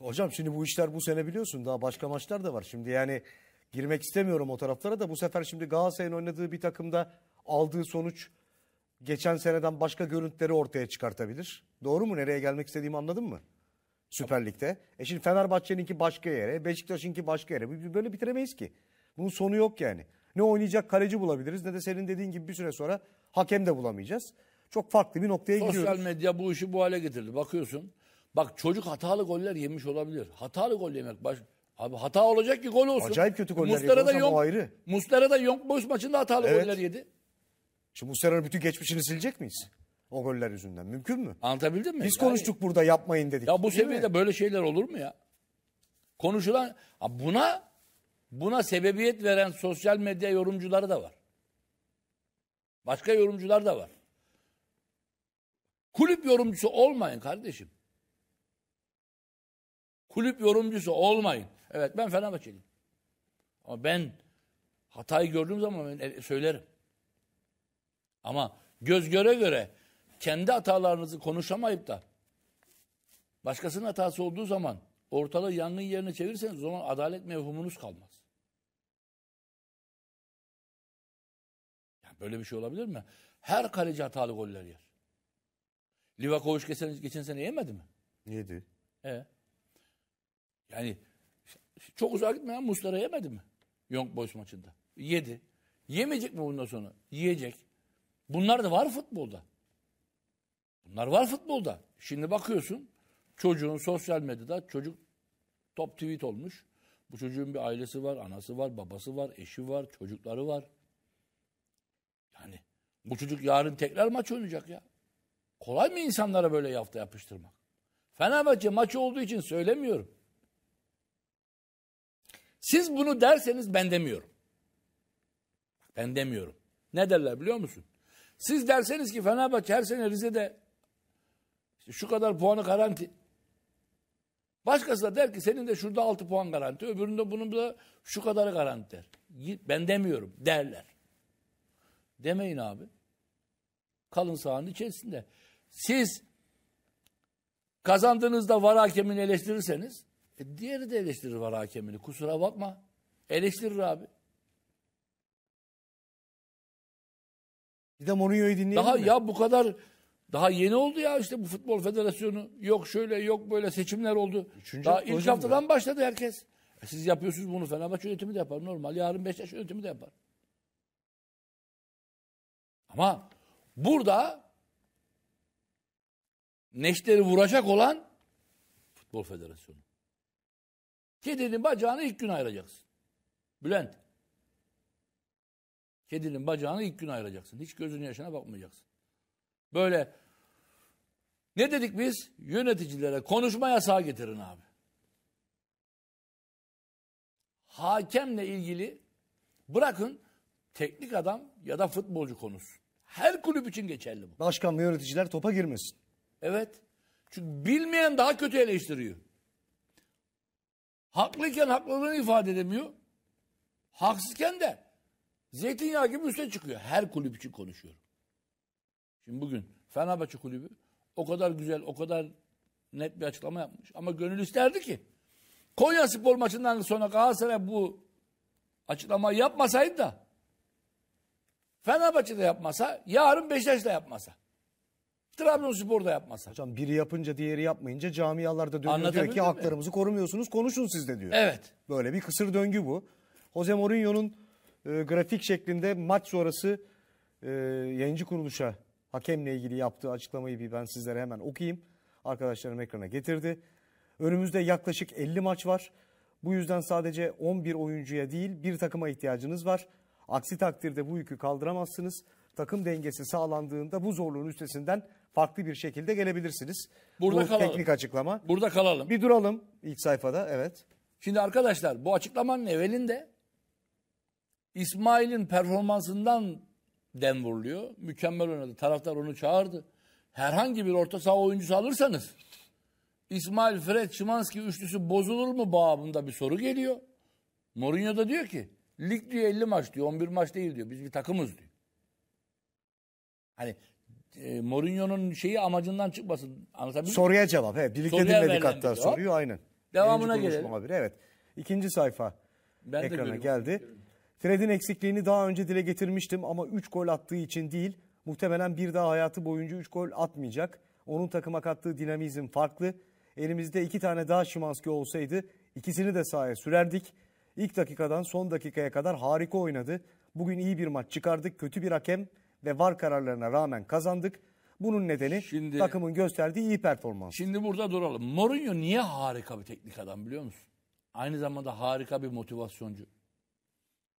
Hocam şimdi bu işler bu sene biliyorsun daha başka maçlar da var. Şimdi yani girmek istemiyorum o taraflara da bu sefer şimdi Galatasaray'ın oynadığı bir takımda aldığı sonuç geçen seneden başka görüntüleri ortaya çıkartabilir. Doğru mu? Nereye gelmek istediğimi anladın mı? Süper Lig'de. E şimdi Fenerbahçe'ninki başka yere, Beşiktaş'ınki başka yere. Böyle bitiremeyiz ki. Bunun sonu yok yani. Ne oynayacak kaleci bulabiliriz ne de senin dediğin gibi bir süre sonra hakem de bulamayacağız. Çok farklı bir noktaya Sosyal gidiyoruz. Sosyal medya bu işi bu hale getirdi. Bakıyorsun. Bak çocuk hatalı goller yemiş olabilir. Hatalı gol yemek baş... Abi hata olacak ki gol olsun. Acayip kötü goller Mustara da yok, ayrı. Mustara da Young Boys maçında hatalı evet. goller yedi. Şimdi Mustera'nın bütün geçmişini silecek miyiz? O goller yüzünden. Mümkün mü? Anlatabildim mi? Biz yani, konuştuk burada yapmayın dedik. Ya bu seviyede mi? böyle şeyler olur mu ya? Konuşulan buna buna sebebiyet veren sosyal medya yorumcuları da var. Başka yorumcular da var. Kulüp yorumcusu olmayın kardeşim. Kulüp yorumcusu olmayın. Evet ben Fenerbahçeliyim. Ama ben hatayı gördüğüm zaman ben söylerim. Ama göz göre göre kendi hatalarınızı konuşamayıp da başkasının hatası olduğu zaman ortalığı yangın yerine çevirirseniz o zaman adalet mevhumunuz kalmaz. Yani böyle bir şey olabilir mi? Her kaleci hatalı goller yer. Livakovic geçen, geçen sene yemedi mi? Yedi. E. Yani çok uzak gitmeyen Mustara yemedi mi? Young Boys maçında. Yedi. Yemeyecek mi bundan sonra? Yiyecek. Bunlar da var futbolda. Bunlar var futbolda. Şimdi bakıyorsun çocuğun sosyal medyada çocuk top tweet olmuş. Bu çocuğun bir ailesi var, anası var, babası var, eşi var, çocukları var. Yani bu çocuk yarın tekrar maç oynayacak ya. Kolay mı insanlara böyle yafta yapıştırmak? Fenerbahçe maçı olduğu için söylemiyorum. Siz bunu derseniz ben demiyorum. Ben demiyorum. Ne derler biliyor musun? Siz derseniz ki Fenerbahçe her sene Rize'de işte şu kadar puanı garanti. Başkası da der ki senin de şurada altı puan garanti, öbüründe bunun da şu kadarı garanti der. Ben demiyorum derler. Demeyin abi. Kalın sahanın içerisinde. Siz kazandığınızda var hakemini eleştirirseniz, e, diğeri de eleştirir var hakemini. Kusura bakma. Eleştirir abi. Bir de Mourinho'yu dinleyelim Daha mi? ya bu kadar daha yeni oldu ya işte bu futbol federasyonu. Yok şöyle yok böyle seçimler oldu. Üçüncü Daha ilk haftadan ya. başladı herkes. E siz yapıyorsunuz bunu falan, Fenerbahçe yönetimi de yapar normal. Yarın Beşiktaş yönetimi de yapar. Ama burada neşteri vuracak olan Futbol Federasyonu. Kedinin bacağını ilk gün ayıracaksın. Bülent. Kedinin bacağını ilk gün ayıracaksın. Hiç gözünün yaşına bakmayacaksın. Böyle ne dedik biz? Yöneticilere konuşma yasağı getirin abi. Hakemle ilgili bırakın teknik adam ya da futbolcu konusu. Her kulüp için geçerli bu. Başkan ve yöneticiler topa girmesin. Evet. Çünkü bilmeyen daha kötü eleştiriyor. Haklıyken haklılığını ifade edemiyor. Haksızken de zeytinyağı gibi üste çıkıyor. Her kulüp için konuşuyorum. Şimdi bugün Fenerbahçe kulübü o kadar güzel, o kadar net bir açıklama yapmış. Ama gönül isterdi ki Konya spor maçından sonra Galatasaray bu açıklamayı yapmasaydı da Fenerbahçe de yapmasa, yarın Beşiktaş da yapmasa. Trabzonspor da yapmasa. Hocam biri yapınca diğeri yapmayınca camialarda dönüyor diyor ki mi? haklarımızı korumuyorsunuz konuşun siz de diyor. Evet. Böyle bir kısır döngü bu. Jose Mourinho'nun e, grafik şeklinde maç sonrası e, yayıncı kuruluşa hakemle ilgili yaptığı açıklamayı bir ben sizlere hemen okuyayım. Arkadaşlarım ekrana getirdi. Önümüzde yaklaşık 50 maç var. Bu yüzden sadece 11 oyuncuya değil bir takıma ihtiyacınız var. Aksi takdirde bu yükü kaldıramazsınız. Takım dengesi sağlandığında bu zorluğun üstesinden farklı bir şekilde gelebilirsiniz. Burada bu kalalım. teknik açıklama. Burada kalalım. Bir duralım ilk sayfada evet. Şimdi arkadaşlar bu açıklamanın evvelinde İsmail'in performansından dem vuruluyor. Mükemmel oynadı. Taraftar onu çağırdı. Herhangi bir orta saha oyuncusu alırsanız İsmail Fred Şimanski üçlüsü bozulur mu babında bir soru geliyor. Mourinho da diyor ki lig diyor 50 maç diyor 11 maç değil diyor. Biz bir takımız diyor. Hani e, Mourinho'nun şeyi amacından çıkmasın. Anlatabildim Soruya mi? cevap. Evet, birlikte Soruya dinledik hatta cevap. soruyu aynen. Devamına Birinci gelelim. Haberi, evet. İkinci sayfa ben ekrana geldi. Istiyorum. Fred'in eksikliğini daha önce dile getirmiştim ama 3 gol attığı için değil, muhtemelen bir daha hayatı boyunca 3 gol atmayacak. Onun takıma kattığı dinamizm farklı. Elimizde iki tane daha Şimanski olsaydı ikisini de sahaya sürerdik. İlk dakikadan son dakikaya kadar harika oynadı. Bugün iyi bir maç çıkardık. Kötü bir hakem ve var kararlarına rağmen kazandık. Bunun nedeni şimdi, takımın gösterdiği iyi performans. Şimdi burada duralım. Mourinho niye harika bir teknik adam biliyor musun? Aynı zamanda harika bir motivasyoncu.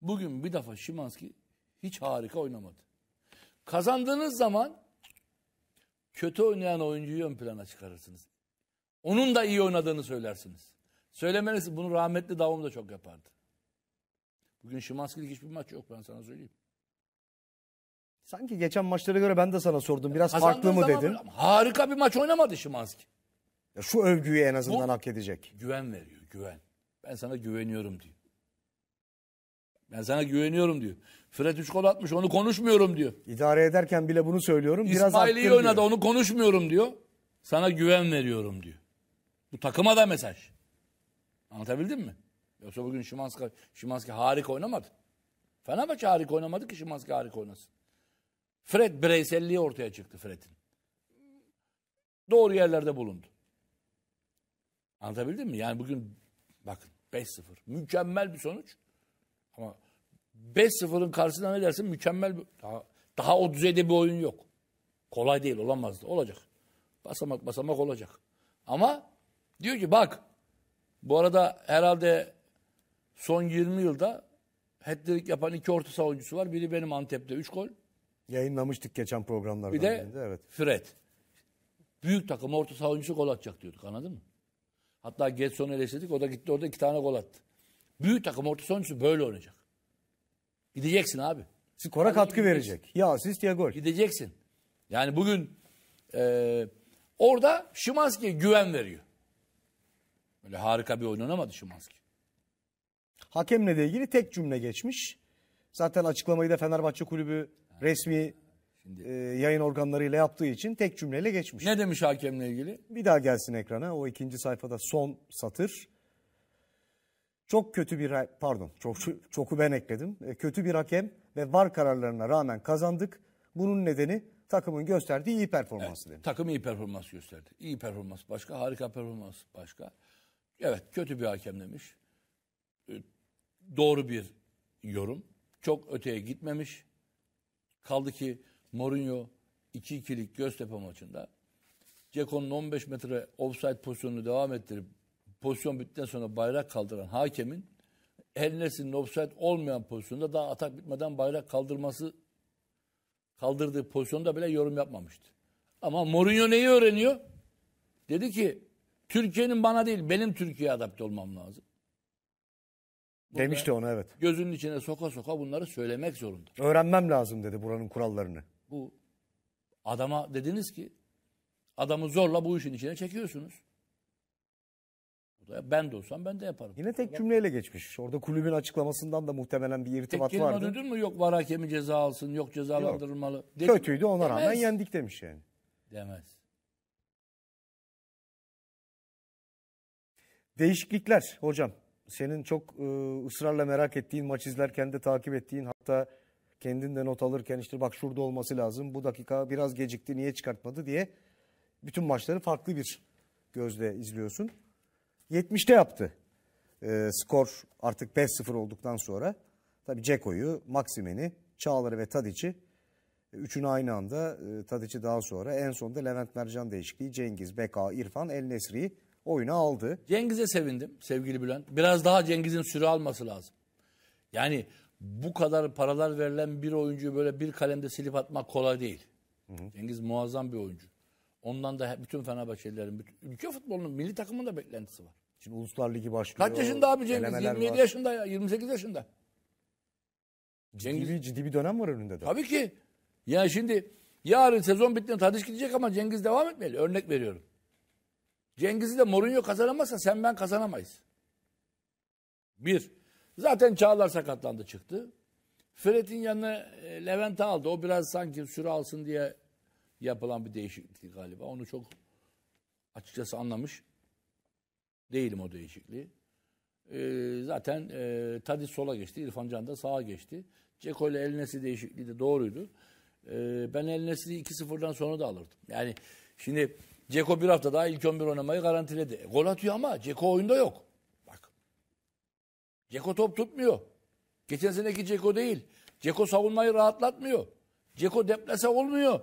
Bugün bir defa Şimanski hiç harika oynamadı. Kazandığınız zaman kötü oynayan oyuncuyu ön plana çıkarırsınız. Onun da iyi oynadığını söylersiniz. Söylemeniz bunu rahmetli Davum da çok yapardı. Bugün Şimanski'lik hiçbir maç yok ben sana söyleyeyim. Sanki geçen maçlara göre ben de sana sordum. Biraz farklı mı zaman- dedin? Harika bir maç oynamadı Şimanski. Ya şu övgüyü en azından Bu- hak edecek. Güven veriyor güven. Ben sana güveniyorum diyor. Ben sana güveniyorum diyor. Fred 3 gol atmış onu konuşmuyorum diyor. İdare ederken bile bunu söylüyorum. Biraz İsmail'i oynadı onu konuşmuyorum diyor. Sana güven veriyorum diyor. Bu takıma da mesaj. Anlatabildim mi? Yoksa bugün Şimanski, Şimanski harika oynamadı. Fenerbahçe harika oynamadı ki Şimanski harika oynasın. Fred bireyselliği ortaya çıktı Fred'in. Doğru yerlerde bulundu. Anlatabildim mi? Yani bugün bakın 5-0. Mükemmel bir sonuç. Ama 5-0'ın karşısına ne dersin? Mükemmel bir, daha, daha o düzeyde bir oyun yok. Kolay değil, olamazdı. Olacak. Basamak basamak olacak. Ama diyor ki bak bu arada herhalde son 20 yılda hat yapan iki orta saha oyuncusu var. Biri benim Antep'te 3 gol. Yayınlamıştık geçen programlarda. Bir de birinde, evet. Fred. Büyük takım orta saha oyuncusu gol atacak diyorduk anladın mı? Hatta Getson'u eleştirdik o da gitti orada iki tane gol attı. Büyük takım orta sonuncusu böyle oynayacak. Gideceksin abi. Skora katkı verecek. Ya asist ya gol. Gideceksin. Yani bugün e, orada Şimanski'ye güven veriyor. Öyle harika bir oyun oynamadı Şimanski. Hakemle de ilgili tek cümle geçmiş. Zaten açıklamayı da Fenerbahçe Kulübü ha. resmi Şimdi. E, yayın organlarıyla yaptığı için tek cümleyle geçmiş. Ne demiş hakemle ilgili? Bir daha gelsin ekrana. O ikinci sayfada son satır. Çok kötü bir pardon çok çoku ben ekledim. E, kötü bir hakem ve var kararlarına rağmen kazandık. Bunun nedeni takımın gösterdiği iyi performansı evet, Takım iyi performans gösterdi. İyi performans başka, harika performans başka. Evet kötü bir hakem demiş. E, doğru bir yorum. Çok öteye gitmemiş. Kaldı ki Mourinho 2-2'lik Göztepe maçında Ceko'nun 15 metre offside pozisyonunu devam ettirip pozisyon bittikten sonra bayrak kaldıran hakemin El Nesir'in offside olmayan pozisyonda daha atak bitmeden bayrak kaldırması kaldırdığı pozisyonda bile yorum yapmamıştı. Ama Mourinho neyi öğreniyor? Dedi ki Türkiye'nin bana değil benim Türkiye'ye adapte olmam lazım. Burada Demişti ona evet. Gözünün içine soka soka bunları söylemek zorunda. Öğrenmem lazım dedi buranın kurallarını. Bu adama dediniz ki adamı zorla bu işin içine çekiyorsunuz. Ben de olsam ben de yaparım. Yine tek cümleyle geçmiş. Orada kulübün açıklamasından da muhtemelen bir irtibat tek vardı. Tek cümle duydun mu? Yok var hakemi ceza alsın, yok cezalandırılmalı. Yok. Kötüydü ona Demez. rağmen yendik demiş yani. Demez. Değişiklikler hocam. Senin çok e, ısrarla merak ettiğin, maç izlerken de takip ettiğin hatta kendin de not alırken işte bak şurada olması lazım. Bu dakika biraz gecikti niye çıkartmadı diye bütün maçları farklı bir gözle izliyorsun. 70'te yaptı. E, skor artık 5-0 olduktan sonra. Tabii Ceko'yu, Maksimen'i, Çağlar'ı ve Tadic'i e, üçünü aynı anda e, Tadic'i daha sonra en sonunda Levent Mercan değişikliği Cengiz, Beka, İrfan, El Nesri'yi oyuna aldı. Cengiz'e sevindim sevgili Bülent. Biraz daha Cengiz'in süre alması lazım. Yani bu kadar paralar verilen bir oyuncuyu böyle bir kalemde silip atmak kolay değil. Hı hı. Cengiz muazzam bir oyuncu. Ondan da bütün Fenerbahçelilerin, bütün, ülke futbolunun, milli takımın da beklentisi var. Şimdi Uluslar Ligi başlıyor. Kaç yaşında abi Cengiz? 27 var. yaşında ya, 28 yaşında. Cengiz... Ciddi, bir, ciddi bir dönem var önünde de. Tabii ki. Ya şimdi yarın sezon bittiğinde Tadiş gidecek ama Cengiz devam etmeli. Örnek veriyorum. Cengiz'i de Mourinho kazanamazsa sen ben kazanamayız. Bir. Zaten Çağlar sakatlandı çıktı. Fred'in yanına e, Levent'i aldı. O biraz sanki süre alsın diye yapılan bir değişiklik galiba. Onu çok açıkçası anlamış değilim o değişikliği. Ee, zaten e, Tadic sola geçti, İrfan Can da sağa geçti. Ceko ile Elnesi değişikliği de doğruydu. Ee, ben Elnesi'yi 2-0'dan sonra da alırdım. Yani şimdi Ceko bir hafta daha ilk 11 oynamayı garantiledi. E, gol atıyor ama Ceko oyunda yok. Bak. Ceko top tutmuyor. Geçen seneki Ceko değil. Ceko savunmayı rahatlatmıyor. Ceko deplese olmuyor.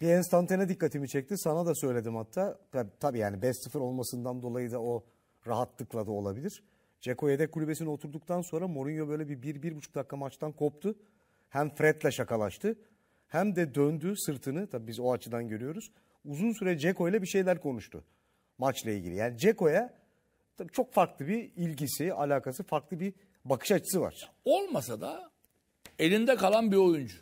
Bir enstantane dikkatimi çekti. Sana da söyledim hatta. Tabii yani 5-0 olmasından dolayı da o rahatlıkla da olabilir. Ceko yedek kulübesine oturduktan sonra Mourinho böyle bir 1-1,5 dakika maçtan koptu. Hem Fred'le şakalaştı hem de döndü sırtını. Tabii biz o açıdan görüyoruz. Uzun süre Ceko ile bir şeyler konuştu maçla ilgili. Yani Ceko'ya çok farklı bir ilgisi, alakası, farklı bir bakış açısı var. Olmasa da elinde kalan bir oyuncu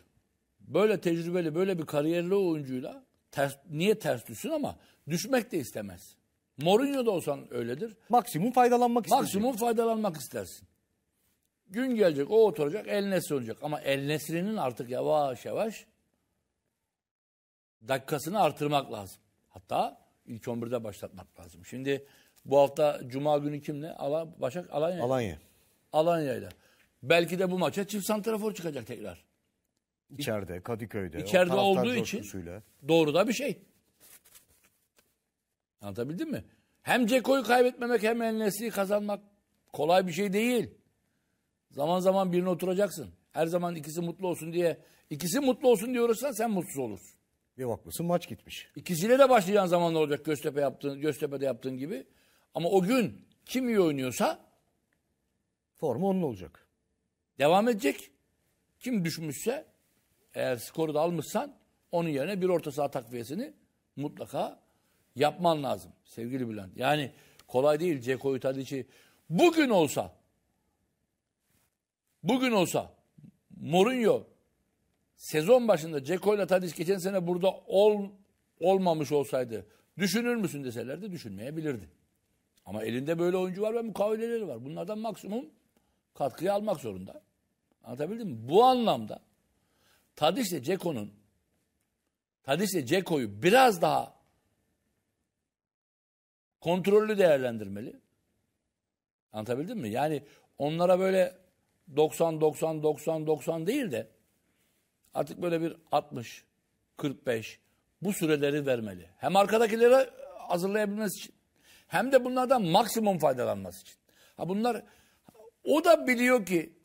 böyle tecrübeli, böyle bir kariyerli oyuncuyla ters, niye ters düşsün ama düşmek de istemez. Mourinho da olsan öyledir. Maksimum faydalanmak istersin. Maksimum faydalanmak istersin. Gün gelecek, o oturacak, El Nesri olacak. Ama El Nesri'nin artık yavaş yavaş dakikasını artırmak lazım. Hatta ilk 11'de başlatmak lazım. Şimdi bu hafta Cuma günü kimle? Alan Başak Alanya. Alanya. Alanya'yla. Belki de bu maça çift santrafor çıkacak tekrar. İçeride Kadıköy'de. İçeride olduğu için doğru da bir şey. Anlatabildim mi? Hem Ceko'yu kaybetmemek hem Enes'i kazanmak kolay bir şey değil. Zaman zaman birine oturacaksın. Her zaman ikisi mutlu olsun diye. ikisi mutlu olsun diyorsan sen mutsuz olursun. Bir bakmışsın maç gitmiş. İkisiyle de başlayacağın zaman olacak Göztepe yaptığın, Göztepe'de yaptığın gibi. Ama o gün kim iyi oynuyorsa formu onun olacak. Devam edecek. Kim düşmüşse eğer skoru da almışsan onun yerine bir orta saha takviyesini mutlaka yapman lazım sevgili Bülent. Yani kolay değil Ceko'yu Tadic'i bugün olsa bugün olsa Mourinho sezon başında Ceko ile Tadic geçen sene burada ol, olmamış olsaydı düşünür müsün deselerdi düşünmeyebilirdi. Ama elinde böyle oyuncu var ve mukaveleleri var. Bunlardan maksimum katkıyı almak zorunda. Anlatabildim mi? Bu anlamda Tadiş ile Ceko'nun Tadiş ile Ceko'yu biraz daha kontrollü değerlendirmeli. Anlatabildim mi? Yani onlara böyle 90 90 90 90 değil de artık böyle bir 60 45 bu süreleri vermeli. Hem arkadakilere hazırlayabilmesi için hem de bunlardan maksimum faydalanması için. Ha bunlar o da biliyor ki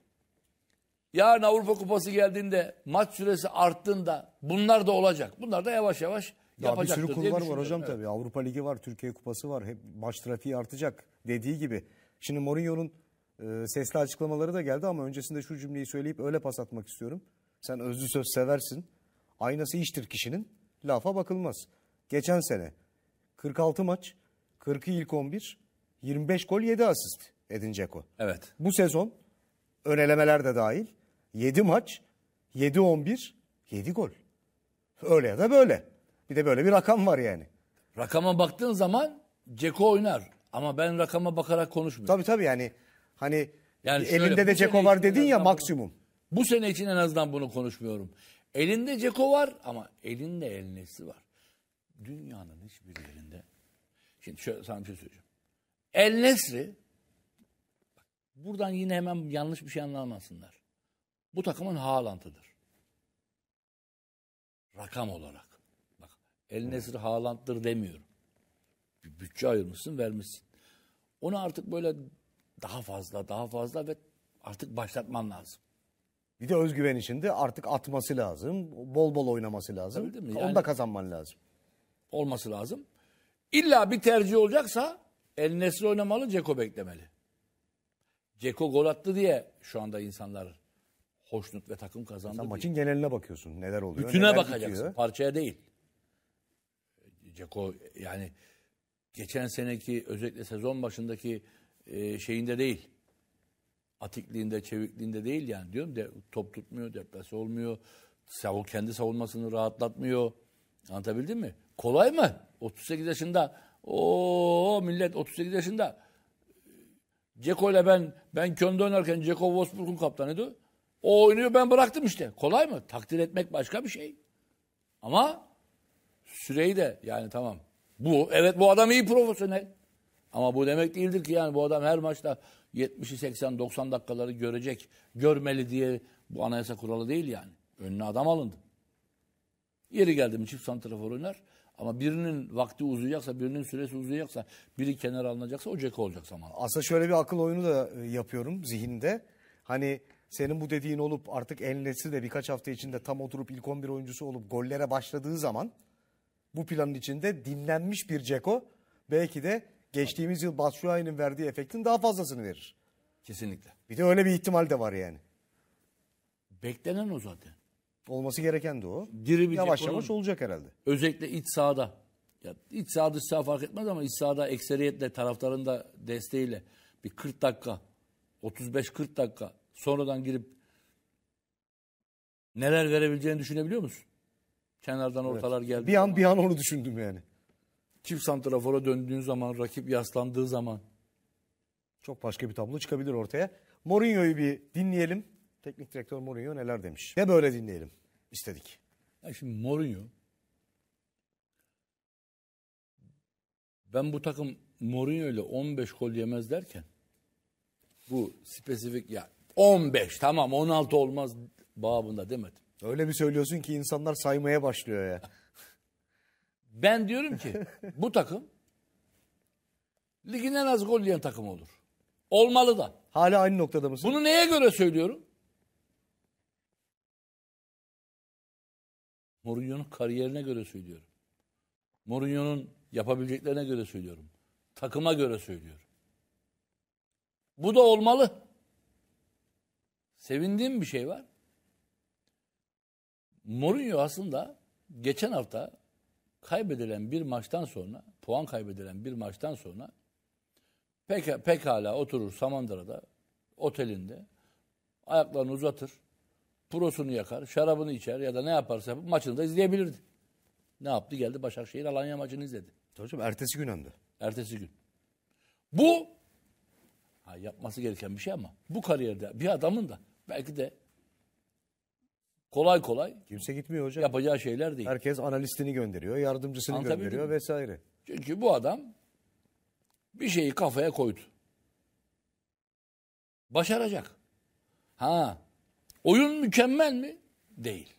Yarın Avrupa Kupası geldiğinde maç süresi arttığında bunlar da olacak. Bunlar da yavaş yavaş ya bir sürü kurlar var hocam evet. tabii. Avrupa Ligi var, Türkiye Kupası var. Hep maç trafiği artacak dediği gibi. Şimdi Mourinho'nun e, sesli açıklamaları da geldi ama öncesinde şu cümleyi söyleyip öyle pas atmak istiyorum. Sen özlü söz seversin. Aynası iştir kişinin. Lafa bakılmaz. Geçen sene 46 maç, 42 ilk 11, 25 gol 7 asist Edin Dzeko. Evet. Bu sezon ön de dahil 7 maç, 7-11, 7 gol. Öyle ya da böyle. Bir de böyle bir rakam var yani. Rakama baktığın zaman Ceko oynar. Ama ben rakama bakarak konuşmuyorum. Tabii tabii yani hani yani şöyle, elinde de Ceko var dedin ya maksimum. bu sene için en azından bunu konuşmuyorum. Elinde Ceko var ama elinde elnesi var. Dünyanın hiçbir yerinde. Şimdi şöyle sana bir şey söyleyeceğim. El buradan yine hemen yanlış bir şey anlamasınlar. Bu takımın Haaland'ıdır. Rakam olarak. Bak El Nesri Haaland'dır demiyorum. Bir bütçe ayırmışsın vermişsin. Onu artık böyle daha fazla daha fazla ve artık başlatman lazım. Bir de özgüven içinde artık atması lazım. Bol bol oynaması lazım. Tabii değil Onu da kazanman lazım. Olması lazım. İlla bir tercih olacaksa El Nesri oynamalı, Ceko beklemeli. Ceko gol attı diye şu anda insanlar hoşnut ve takım kazandı. Sen maçın değil. geneline bakıyorsun. Neler oluyor? Bütüne neler bakacaksın. Bitiyor. Parçaya değil. E, Ceko yani geçen seneki özellikle sezon başındaki e, şeyinde değil. Atikliğinde, çevikliğinde değil yani diyorum de top tutmuyor, deplase olmuyor. Savun, kendi savunmasını rahatlatmıyor. Anlatabildim mi? Kolay mı? 38 yaşında. o millet 38 yaşında. Ceko ile ben ben Köln'de oynarken Ceko Wolfsburg'un kaptanıydı. O oynuyor ben bıraktım işte. Kolay mı? Takdir etmek başka bir şey. Ama süreyi de yani tamam. Bu evet bu adam iyi profesyonel. Ama bu demek değildir ki yani bu adam her maçta 70'i 80 90 dakikaları görecek, görmeli diye bu anayasa kuralı değil yani. Önüne adam alındı. Yeri geldi mi çift santrafor oynar. Ama birinin vakti uzayacaksa, birinin süresi uzayacaksa, biri kenara alınacaksa o Ceko olacak zaman. Aslında şöyle bir akıl oyunu da e, yapıyorum zihinde. Hani senin bu dediğin olup artık Enlesi de birkaç hafta içinde tam oturup ilk 11 oyuncusu olup gollere başladığı zaman bu planın içinde dinlenmiş bir Ceko belki de geçtiğimiz yıl Batshuayi'nin verdiği efektin daha fazlasını verir. Kesinlikle. Bir de öyle bir ihtimal de var yani. Beklenen o zaten. Olması gereken de o. Diri bir yavaş yavaş olacak herhalde. Özellikle iç sahada. Ya iç saha dış saha fark etmez ama iç sahada ekseriyetle taraftarın da desteğiyle bir 40 dakika 35-40 dakika sonradan girip neler verebileceğini düşünebiliyor musun? Kenardan ortalar evet. geldi. Bir an bir an onu düşündüm yani. Çift santrafora döndüğün zaman, rakip yaslandığı zaman. Çok başka bir tablo çıkabilir ortaya. Mourinho'yu bir dinleyelim. Teknik direktör Mourinho neler demiş? Ne böyle dinleyelim istedik. Ya şimdi Mourinho ben bu takım Mourinho ile 15 gol yemez derken bu spesifik ya 15 tamam 16 olmaz babında demedim. Öyle bir söylüyorsun ki insanlar saymaya başlıyor ya. Ben diyorum ki bu takım ligin en az gol yiyen takımı olur. Olmalı da. Hala aynı noktada mısın? Bunu neye göre söylüyorum? Mourinho'nun kariyerine göre söylüyorum. Mourinho'nun yapabileceklerine göre söylüyorum. Takıma göre söylüyorum. Bu da olmalı sevindiğim bir şey var. Mourinho aslında geçen hafta kaybedilen bir maçtan sonra, puan kaybedilen bir maçtan sonra pek, pekala oturur Samandıra'da, otelinde, ayaklarını uzatır, prosunu yakar, şarabını içer ya da ne yaparsa yapıp maçını da izleyebilirdi. Ne yaptı? Geldi Başakşehir Alanya maçını izledi. Hocam ertesi gün hem Ertesi gün. Bu ha, yapması gereken bir şey ama bu kariyerde bir adamın da Belki de kolay kolay Kimse gitmiyor hocam. yapacağı şeyler değil. Herkes analistini gönderiyor, yardımcısını gönderiyor vesaire. Çünkü bu adam bir şeyi kafaya koydu. Başaracak. Ha. Oyun mükemmel mi? Değil.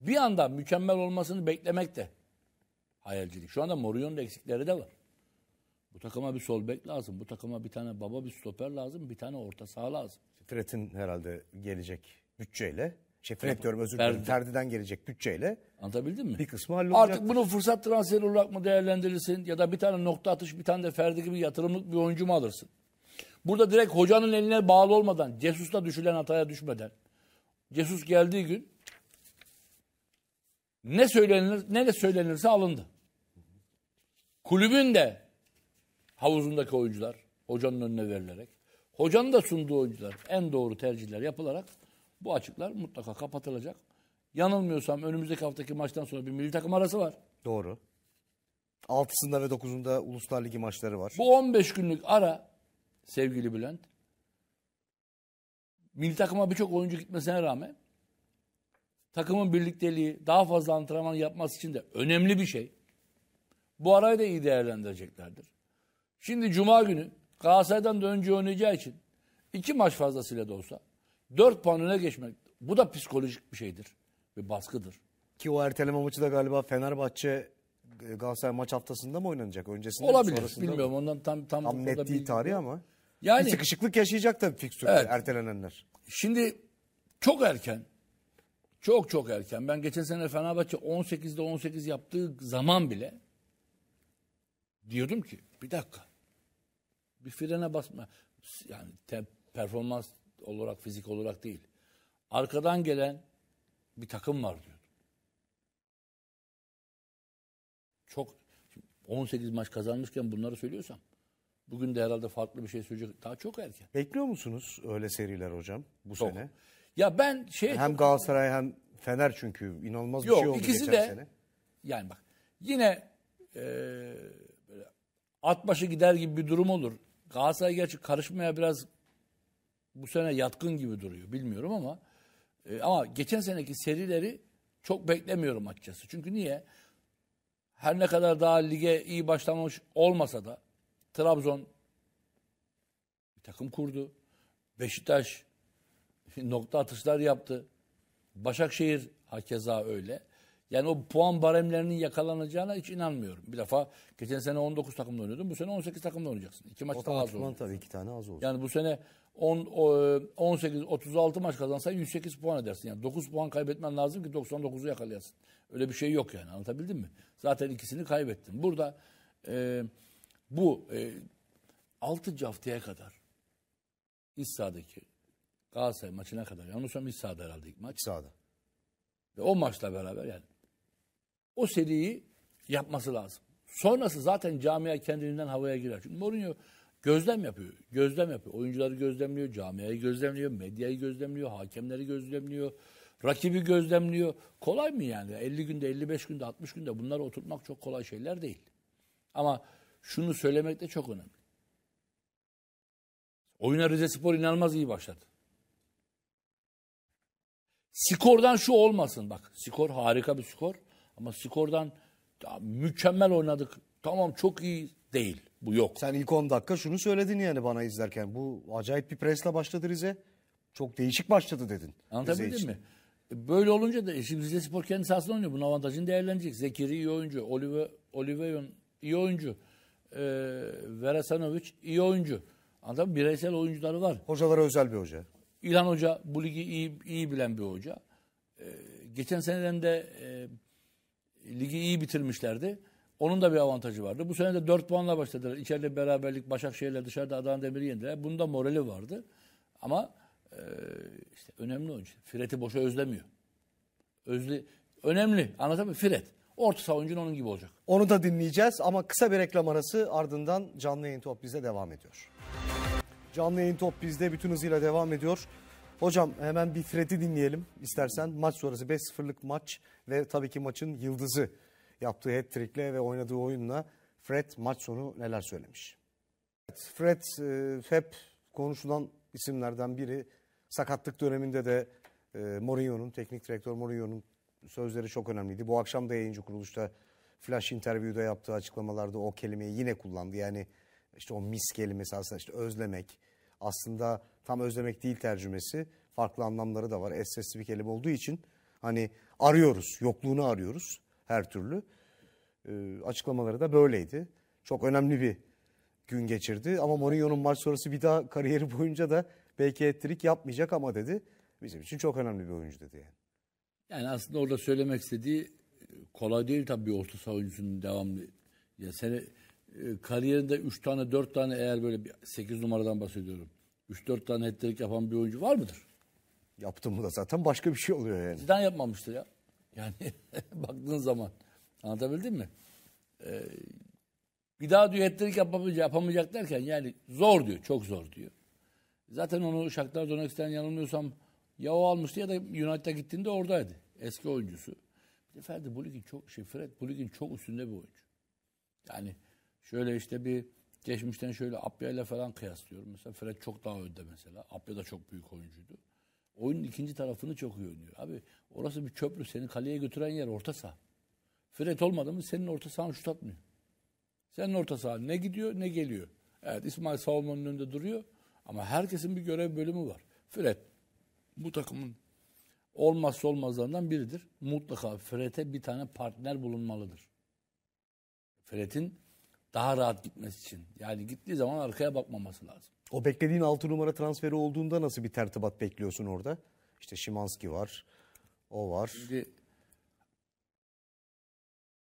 Bir anda mükemmel olmasını beklemek de hayalcilik. Şu anda Mourinho'nun eksikleri de var. Bu takıma bir sol bek lazım. Bu takıma bir tane baba bir stoper lazım. Bir tane orta saha lazım. Fred'in herhalde gelecek bütçeyle şey Fred diyorum özür dilerim. Ferdi'den gelecek bütçeyle. Anlatabildim mi? Bir kısmı hallolacak. Artık bunu fırsat transferi olarak mı değerlendirirsin ya da bir tane nokta atış bir tane de Ferdi gibi yatırımlık bir oyuncu mu alırsın? Burada direkt hocanın eline bağlı olmadan, Cesus'ta düşülen hataya düşmeden, Cesus geldiği gün ne söylenir, ne de söylenirse alındı. Kulübün de havuzundaki oyuncular hocanın önüne verilerek. Hocanın da sunduğu oyuncular en doğru tercihler yapılarak bu açıklar mutlaka kapatılacak. Yanılmıyorsam önümüzdeki haftaki maçtan sonra bir milli takım arası var. Doğru. 6'sında ve 9'unda Uluslar Ligi maçları var. Bu 15 günlük ara sevgili Bülent. Milli takıma birçok oyuncu gitmesine rağmen takımın birlikteliği daha fazla antrenman yapması için de önemli bir şey. Bu arayı da iyi değerlendireceklerdir. Şimdi cuma günü Galatasaray'dan da önce oynayacağı için iki maç fazlasıyla da olsa dört puan öne geçmek bu da psikolojik bir şeydir. Bir baskıdır. Ki o erteleme maçı da galiba Fenerbahçe e, Galatasaray maç haftasında mı oynanacak? Öncesinde Olabilir. Mi, bilmiyorum. Mi? Ondan tam tam, tam net değil tarihi ama. Yani, bir sıkışıklık yaşayacak tabii fikstürde evet. ertelenenler. Şimdi çok erken. Çok çok erken. Ben geçen sene Fenerbahçe 18'de 18 yaptığı zaman bile diyordum ki bir dakika bir frene basma. Yani te, performans olarak, fizik olarak değil. Arkadan gelen bir takım var diyor. Çok 18 maç kazanmışken bunları söylüyorsam bugün de herhalde farklı bir şey söyleyecek. Daha çok erken. Bekliyor musunuz öyle seriler hocam bu çok. sene? Ya ben şey hem çok... Galatasaray hem Fener çünkü inanılmaz Yok, bir şey oldu ikisi geçen de, sene. Yani bak yine e, böyle at başı gider gibi bir durum olur. Galatasaray gerçi karışmaya biraz bu sene yatkın gibi duruyor. Bilmiyorum ama e, ama geçen seneki serileri çok beklemiyorum açıkçası. Çünkü niye? Her ne kadar daha lige iyi başlamamış olmasa da Trabzon bir takım kurdu. Beşiktaş nokta atışlar yaptı. Başakşehir hakeza öyle. Yani o puan baremlerinin yakalanacağına hiç inanmıyorum. Bir defa geçen sene 19 takımda oynuyordun. Bu sene 18 takımda oynayacaksın. İki maç o daha az olur. tabii iki tane az olur. Yani bu sene 10, 18, 36 maç kazansa 108 puan edersin. Yani 9 puan kaybetmen lazım ki 99'u yakalayasın. Öyle bir şey yok yani anlatabildim mi? Zaten ikisini kaybettin. Burada e, bu e, 6. haftaya kadar iç sahadaki Galatasaray maçına kadar yanlış olmuyor iç sahada herhalde ilk maç. İç sahada. Ve o maçla beraber yani o seriyi yapması lazım. Sonrası zaten camia kendiliğinden havaya girer. Çünkü Mourinho gözlem yapıyor. Gözlem yapıyor. Oyuncuları gözlemliyor, camiayı gözlemliyor, medyayı gözlemliyor, hakemleri gözlemliyor, rakibi gözlemliyor. Kolay mı yani? 50 günde, 55 günde, 60 günde bunları oturtmak çok kolay şeyler değil. Ama şunu söylemek de çok önemli. Oyuna Rize Spor inanılmaz iyi başladı. Skordan şu olmasın bak. Skor harika bir skor. Ama skordan mükemmel oynadık. Tamam çok iyi değil. Bu yok. Sen ilk 10 dakika şunu söyledin yani bana izlerken. Bu acayip bir presle başladı Rize. Çok değişik başladı dedin. Anlatabildim mi? E, böyle olunca da e, şimdi Rize Spor kendi sahasında oynuyor. Bunun avantajını değerlenecek. Zekiri iyi oyuncu. Olive, Oliveyon iyi oyuncu. Ee, Verasanovic iyi oyuncu. Adam bireysel oyuncuları var. Hocalara özel bir hoca. İlhan Hoca bu ligi iyi, iyi bilen bir hoca. Ee, geçen seneden de e, ligi iyi bitirmişlerdi. Onun da bir avantajı vardı. Bu sene de 4 puanla başladılar. İçeride beraberlik Başakşehir'le dışarıda Adana Demir'i yendiler. Bunda morali vardı. Ama e, işte önemli oyuncu. Fred'i boşa özlemiyor. Özle, önemli. Anlatabiliyor muyum? Fred. Orta saha onun gibi olacak. Onu da dinleyeceğiz ama kısa bir reklam arası ardından canlı yayın top bizde devam ediyor. Canlı yayın top bizde bütün hızıyla devam ediyor. Hocam hemen bir Fred'i dinleyelim istersen. Maç sonrası 5-0'lık maç ve tabii ki maçın yıldızı yaptığı hat-trick'le ve oynadığı oyunla Fred maç sonu neler söylemiş? Evet, Fred e, hep konuşulan isimlerden biri. Sakatlık döneminde de e, Mourinho'nun, teknik direktör Mourinho'nun sözleri çok önemliydi. Bu akşam da yayıncı kuruluşta Flash interview'da yaptığı açıklamalarda o kelimeyi yine kullandı. Yani işte o mis kelimesi aslında işte özlemek, aslında tam özlemek değil tercümesi. Farklı anlamları da var. Es sesli bir kelime olduğu için hani arıyoruz, yokluğunu arıyoruz her türlü. E, açıklamaları da böyleydi. Çok önemli bir gün geçirdi ama Mourinho'nun maç sonrası bir daha kariyeri boyunca da belki ettirik yapmayacak ama dedi. Bizim için çok önemli bir oyuncu dedi yani. Yani aslında orada söylemek istediği kolay değil tabii bir orta saha oyuncusunun devamlı. Ya seni e, kariyerinde 3 tane 4 tane eğer böyle 8 numaradan bahsediyorum. 3-4 tane hat yapan bir oyuncu var mıdır? Yaptı mı da zaten başka bir şey oluyor yani. Zidane yapmamıştır ya. Yani baktığın zaman. Anlatabildim mi? Ee, bir daha diyor hat yapamayacak, yapamayacak derken yani zor diyor. Çok zor diyor. Zaten onu Shakhtar Donetsk'ten yanılmıyorsam ya o almıştı ya da United'a gittiğinde oradaydı. Eski oyuncusu. Bir de Ferdi Bulik'in çok şey Fred Bulik'in çok üstünde bir oyuncu. Yani şöyle işte bir Geçmişten şöyle Apya ile falan kıyaslıyorum. Mesela Fred çok daha önde mesela. Apya da çok büyük oyuncuydu. Oyunun ikinci tarafını çok iyi oynuyor. Abi orası bir köprü. Seni kaleye götüren yer orta saha. Fred olmadı mı senin orta sahan şut atmıyor. Senin orta sahan ne gidiyor ne geliyor. Evet İsmail savunmanın önünde duruyor. Ama herkesin bir görev bölümü var. Fred bu takımın olmazsa olmazlarından biridir. Mutlaka Fred'e bir tane partner bulunmalıdır. Fred'in daha rahat gitmesi için. Yani gittiği zaman arkaya bakmaması lazım. O beklediğin 6 numara transferi olduğunda nasıl bir tertibat bekliyorsun orada? İşte Şimanski var. O var. Şimdi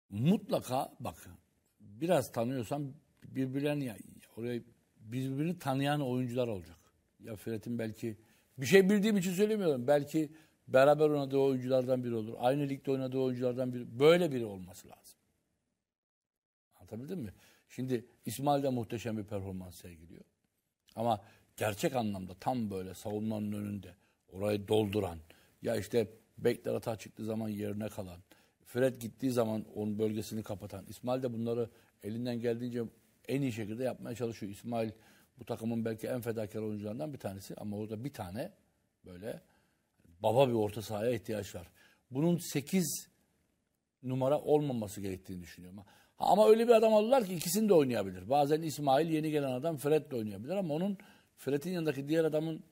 mutlaka bak biraz tanıyorsan birbirlerini oraya birbirini tanıyan oyuncular olacak. Ya Fırat'ın belki bir şey bildiğim için söylemiyorum. Belki beraber oynadığı oyunculardan biri olur. Aynı ligde oynadığı oyunculardan biri. Böyle biri olması lazım. Anlatabildim mi? Şimdi İsmail de muhteşem bir performans sergiliyor. Ama gerçek anlamda tam böyle savunmanın önünde orayı dolduran ya işte bekler hata çıktığı zaman yerine kalan Fred gittiği zaman onun bölgesini kapatan İsmail de bunları elinden geldiğince en iyi şekilde yapmaya çalışıyor. İsmail bu takımın belki en fedakar oyuncularından bir tanesi ama orada bir tane böyle baba bir orta sahaya ihtiyaç var. Bunun 8 numara olmaması gerektiğini düşünüyorum. Ama öyle bir adam aldılar ki ikisini de oynayabilir. Bazen İsmail yeni gelen adam Fred de oynayabilir ama onun Fred'in yanındaki diğer adamın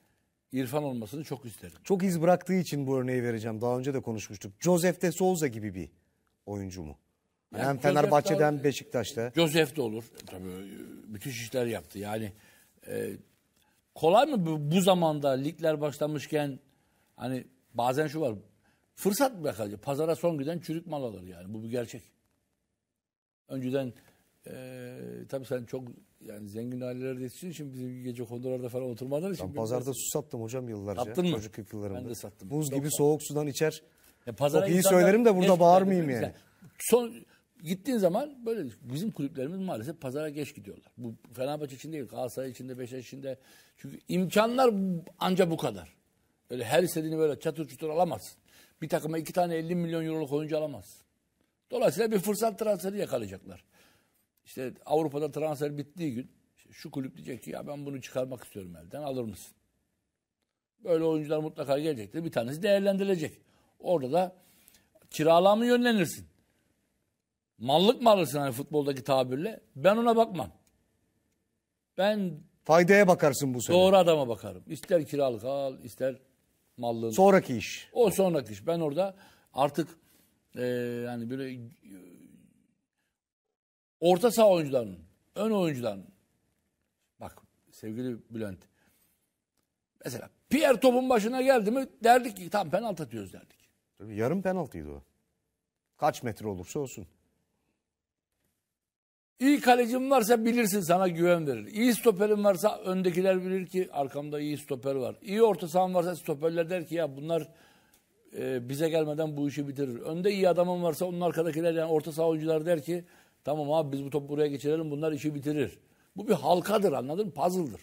İrfan olmasını çok isterim. Çok iz bıraktığı için bu örneği vereceğim. Daha önce de konuşmuştuk. Joseph de Souza gibi bir oyuncu mu? Yani hem Fenerbahçe'de hem Beşiktaş'ta. Joseph de olur. Tabii bütün işler yaptı. Yani e, kolay mı bu, bu zamanda ligler başlamışken hani bazen şu var. Fırsat mı yakalayacak? Pazara son giden çürük mal alır yani. Bu bir gerçek. Önceden e, tabii sen çok yani zengin ailelerde yetiştiğin için bizim gece konularda falan oturmadığın için. Ben pazarda bilmiyorum. su sattım hocam yıllarca. Sattın mı? Çocukluk yıllarımda. Ben de sattım. Buz çok gibi çok soğuk sudan içer. Ya pazara Çok iyi söylerim de burada bağırmayayım yani. yani. Son gittiğin zaman böyle bizim kulüplerimiz maalesef pazara geç gidiyorlar. Bu Fenerbahçe için değil, Galatasaray için de, Beşiktaş için de. Çünkü imkanlar anca bu kadar. Öyle her istediğini böyle çatır çutur alamazsın. Bir takıma iki tane 50 milyon euroluk oyuncu alamazsın. Dolayısıyla bir fırsat transferi yakalayacaklar. İşte Avrupa'da transfer bittiği gün şu kulüp diyecek ki ya ben bunu çıkarmak istiyorum elden alır mısın? Böyle oyuncular mutlaka gelecektir. Bir tanesi değerlendirilecek. Orada da kirala mı yönlenirsin? Mallık mı alırsın hani futboldaki tabirle? Ben ona bakmam. Ben faydaya bakarsın bu sene. Doğru adama bakarım. İster kiralık al, ister mallığını. Sonraki iş. O sonraki iş. Ben orada artık e, yani böyle e, orta saha oyuncuların, ön oyuncuların bak sevgili Bülent mesela Pierre topun başına geldi mi derdik ki tam penaltı atıyoruz derdik. Tabii yarım penaltıydı o. Kaç metre olursa olsun. İyi kalecim varsa bilirsin sana güven verir. İyi stoperim varsa öndekiler bilir ki arkamda iyi stoper var. İyi orta saham varsa stoperler der ki ya bunlar e, bize gelmeden bu işi bitirir. Önde iyi adamın varsa onun arkadakiler yani orta saha oyuncular der ki tamam abi biz bu topu buraya geçirelim bunlar işi bitirir. Bu bir halkadır anladın mı? Puzzle'dır.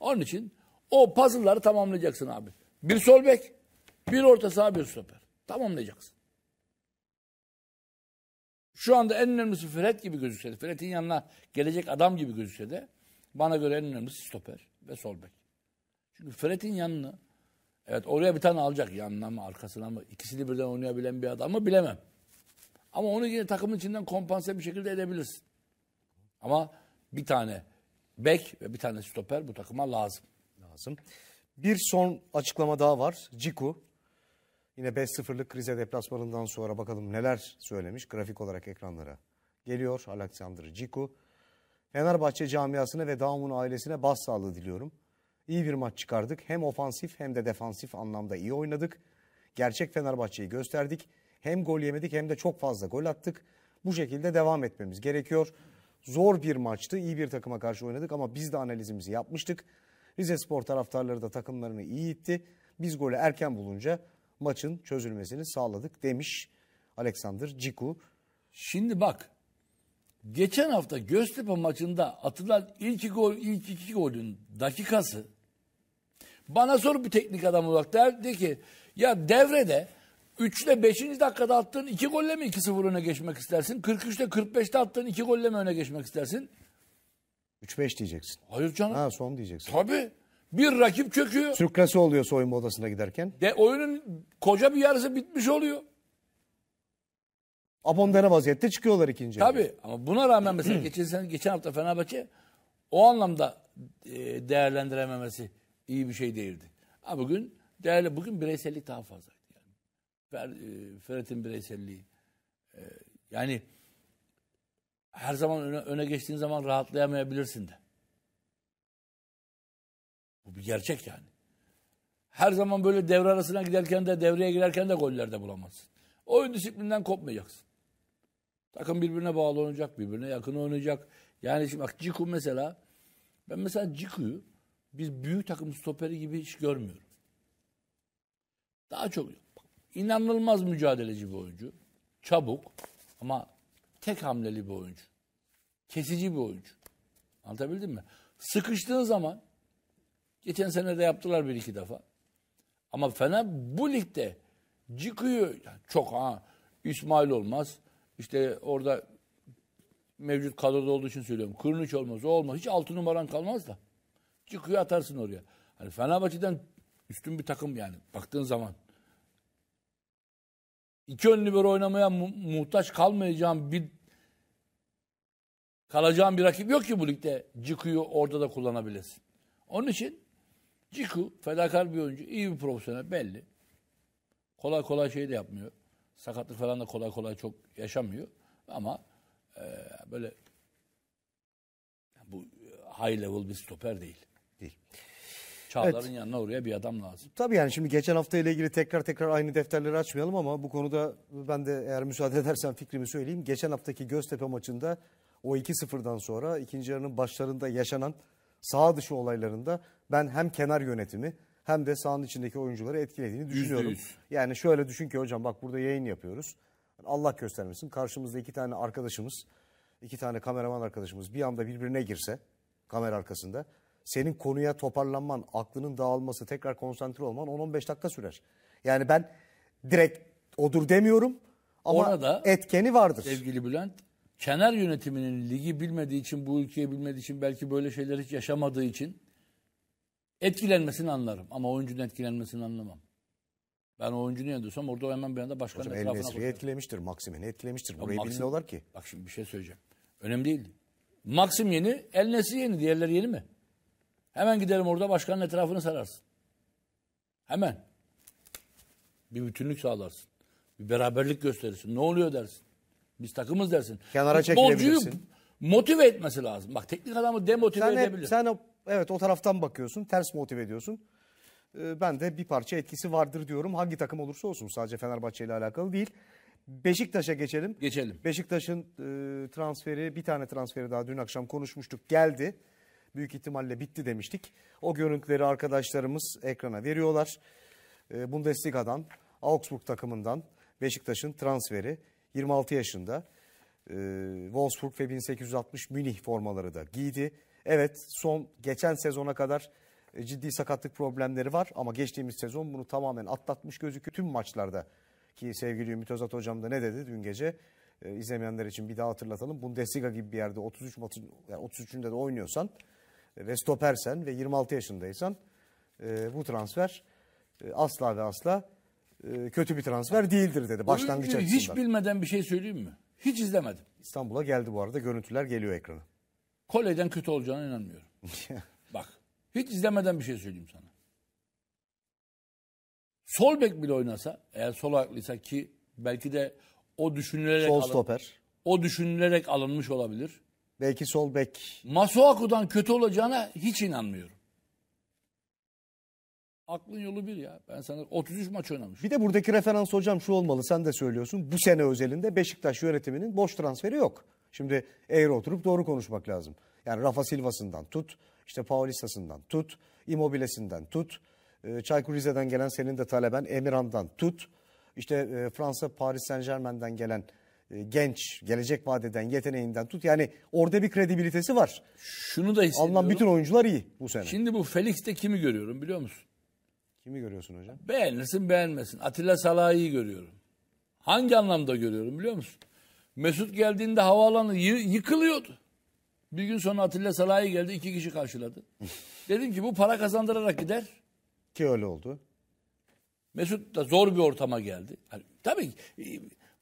Onun için o puzzle'ları tamamlayacaksın abi. Bir sol bek, bir orta saha, bir stoper. Tamamlayacaksın. Şu anda en önemlisi Fred gibi gözükse de, Fred'in yanına gelecek adam gibi gözükse de bana göre en önemlisi stoper ve sol bek. Çünkü Fred'in yanına Evet oraya bir tane alacak yanına mı arkasına mı ikisini birden oynayabilen bir adam mı bilemem. Ama onu yine takımın içinden kompanse bir şekilde edebilirsin. Ama bir tane bek ve bir tane stoper bu takıma lazım. Lazım. Bir son açıklama daha var. Ciku yine 5-0'lık krize deplasmanından sonra bakalım neler söylemiş grafik olarak ekranlara. Geliyor Alexander Ciku. Fenerbahçe camiasına ve Damun ailesine sağlığı diliyorum iyi bir maç çıkardık. Hem ofansif hem de defansif anlamda iyi oynadık. Gerçek Fenerbahçe'yi gösterdik. Hem gol yemedik hem de çok fazla gol attık. Bu şekilde devam etmemiz gerekiyor. Zor bir maçtı. İyi bir takıma karşı oynadık ama biz de analizimizi yapmıştık. Rize Spor taraftarları da takımlarını iyi itti. Biz golü erken bulunca maçın çözülmesini sağladık demiş Alexander Ciku. Şimdi bak geçen hafta Göztepe maçında atılan ilk gol ilk iki golün dakikası bana sor bir teknik adam olarak derdi ki ya devrede 3 ile 5. dakikada attığın 2 golle mi 2-0 öne geçmek istersin? 43 ile 45'te attığın 2 golle mi öne geçmek istersin? 3-5 diyeceksin. Hayır canım. Ha son diyeceksin. Tabii. Bir rakip çöküyor. Sürklesi oluyor soyunma odasına giderken. De, oyunun koca bir yarısı bitmiş oluyor. Abondere vaziyette çıkıyorlar ikinci. Tabii yarı. ama buna rağmen mesela geçen, geçen hafta Fenerbahçe o anlamda e, değerlendirememesi iyi bir şey değildi. Ama bugün değerli bugün bireysellik daha fazlaydı. Yani. Fer, e, Ferhat'ın bireyselliği. E, yani her zaman öne, öne geçtiğin zaman rahatlayamayabilirsin de. Bu bir gerçek yani. Her zaman böyle devre arasına giderken de devreye girerken de gollerde bulamazsın. Oyun disiplinden kopmayacaksın. Takım birbirine bağlı oynayacak, birbirine yakın oynayacak. Yani şimdi bak Ciku mesela ben mesela Ciku'yu bir büyük takım stoperi gibi hiç görmüyorum. Daha çok inanılmaz mücadeleci bir oyuncu. Çabuk ama tek hamleli bir oyuncu. Kesici bir oyuncu. Anlatabildim mi? Sıkıştığın zaman geçen sene de yaptılar bir iki defa. Ama Fener bu ligde çıkıyor. çok ha İsmail olmaz. İşte orada mevcut kadroda olduğu için söylüyorum. Kırnıç olmaz, o olmaz. Hiç altı numaran kalmaz da çıkıyor atarsın oraya. Hani Fenerbahçe'den üstün bir takım yani baktığın zaman. İki ön libero oynamaya mu muhtaç kalmayacağım bir kalacağım bir rakip yok ki bu ligde. Ciku'yu orada da kullanabilirsin. Onun için Ciku fedakar bir oyuncu. iyi bir profesyonel belli. Kolay kolay şey de yapmıyor. Sakatlık falan da kolay kolay çok yaşamıyor. Ama e, böyle bu high level bir stoper değil değil. Çağlar'ın evet. yanına oraya bir adam lazım. Tabii yani şimdi geçen hafta ile ilgili tekrar tekrar aynı defterleri açmayalım ama bu konuda ben de eğer müsaade edersen fikrimi söyleyeyim. Geçen haftaki Göztepe maçında o 2-0'dan sonra ikinci yarının başlarında yaşanan sağ dışı olaylarında ben hem kenar yönetimi hem de sahanın içindeki oyuncuları etkilediğini düşünüyorum. %100. Yani şöyle düşün ki hocam bak burada yayın yapıyoruz. Allah göstermesin karşımızda iki tane arkadaşımız, iki tane kameraman arkadaşımız bir anda birbirine girse kamera arkasında senin konuya toparlanman, aklının dağılması, tekrar konsantre olman 10-15 dakika sürer. Yani ben direkt odur demiyorum ama Orada, etkeni vardır. Sevgili Bülent, kenar yönetiminin ligi bilmediği için, bu ülkeyi bilmediği için, belki böyle şeyler hiç yaşamadığı için etkilenmesini anlarım. Ama oyuncunun etkilenmesini anlamam. Ben oyuncunu ne diyorsam orada hemen bir anda başkanın Hocam, etrafına El Nesri'yi etkilemiştir, Maksim'i etkilemiştir. Burayı Maksim, bilmiyorlar ki. Bak şimdi bir şey söyleyeceğim. Önemli değil. Maksim yeni, El Nesri yeni. Diğerleri yeni mi? Hemen gidelim orada başkanın etrafını sararsın. Hemen. Bir bütünlük sağlarsın. Bir beraberlik gösterirsin. Ne oluyor dersin. Biz takımız dersin. Kenara çekilebilirsin. motive etmesi lazım. Bak teknik adamı demotive sen edebilir. Hep, sen o, evet o taraftan bakıyorsun. Ters motive ediyorsun. Ee, ben de bir parça etkisi vardır diyorum. Hangi takım olursa olsun. Sadece Fenerbahçe ile alakalı değil. Beşiktaş'a geçelim. Geçelim. Beşiktaş'ın e, transferi, bir tane transferi daha dün akşam konuşmuştuk. Geldi büyük ihtimalle bitti demiştik. O görüntüleri arkadaşlarımız ekrana veriyorlar. Ee, Bundesliga'dan, Augsburg takımından Beşiktaş'ın transferi 26 yaşında. Ee, Wolfsburg ve 1860 Münih formaları da giydi. Evet son geçen sezona kadar e, ciddi sakatlık problemleri var ama geçtiğimiz sezon bunu tamamen atlatmış gözüküyor. Tüm maçlarda ki sevgili Ümit Özat hocam da ne dedi dün gece ee, izlemeyenler için bir daha hatırlatalım. Bundesliga gibi bir yerde 33 maçın yani 33'ünde de oynuyorsan ve stopersen ve 26 yaşındaysan e, bu transfer e, asla ve asla e, kötü bir transfer değildir dedi başlangıç açısından. Hiç bilmeden bir şey söyleyeyim mi? Hiç izlemedim. İstanbul'a geldi bu arada görüntüler geliyor ekrana. Kole'den kötü olacağına inanmıyorum. Bak hiç izlemeden bir şey söyleyeyim sana. Sol bek bile oynasa eğer sol ayaklıysa ki belki de o düşünülerek sol alın, stoper. o düşünülerek alınmış olabilir. Belki sol bek. Masuaku'dan kötü olacağına hiç inanmıyorum. Aklın yolu bir ya. Ben sana 33 maç oynamış. Bir de buradaki referans hocam şu olmalı sen de söylüyorsun. Bu sene özelinde Beşiktaş yönetiminin boş transferi yok. Şimdi eğri oturup doğru konuşmak lazım. Yani Rafa Silva'sından tut, işte Paulista'sından tut, Immobile'sinden tut, e, Çaykur Rize'den gelen senin de taleben Emirhan'dan tut. İşte e, Fransa Paris Saint Germain'den gelen e, genç, gelecek vadeden yeteneğinden tut. Yani orada bir kredibilitesi var. Şunu da hissediyorum. Alınan bütün oyuncular iyi bu sene. Şimdi bu Felix'te kimi görüyorum biliyor musun? Kimi görüyorsun hocam? Beğenirsin beğenmesin. Atilla Salah'ı görüyorum. Hangi anlamda görüyorum biliyor musun? Mesut geldiğinde havaalanı yıkılıyordu. Bir gün sonra Atilla Salah'ı geldi iki kişi karşıladı. Dedim ki bu para kazandırarak gider. Ki öyle oldu. Mesut da zor bir ortama geldi. Yani, tabii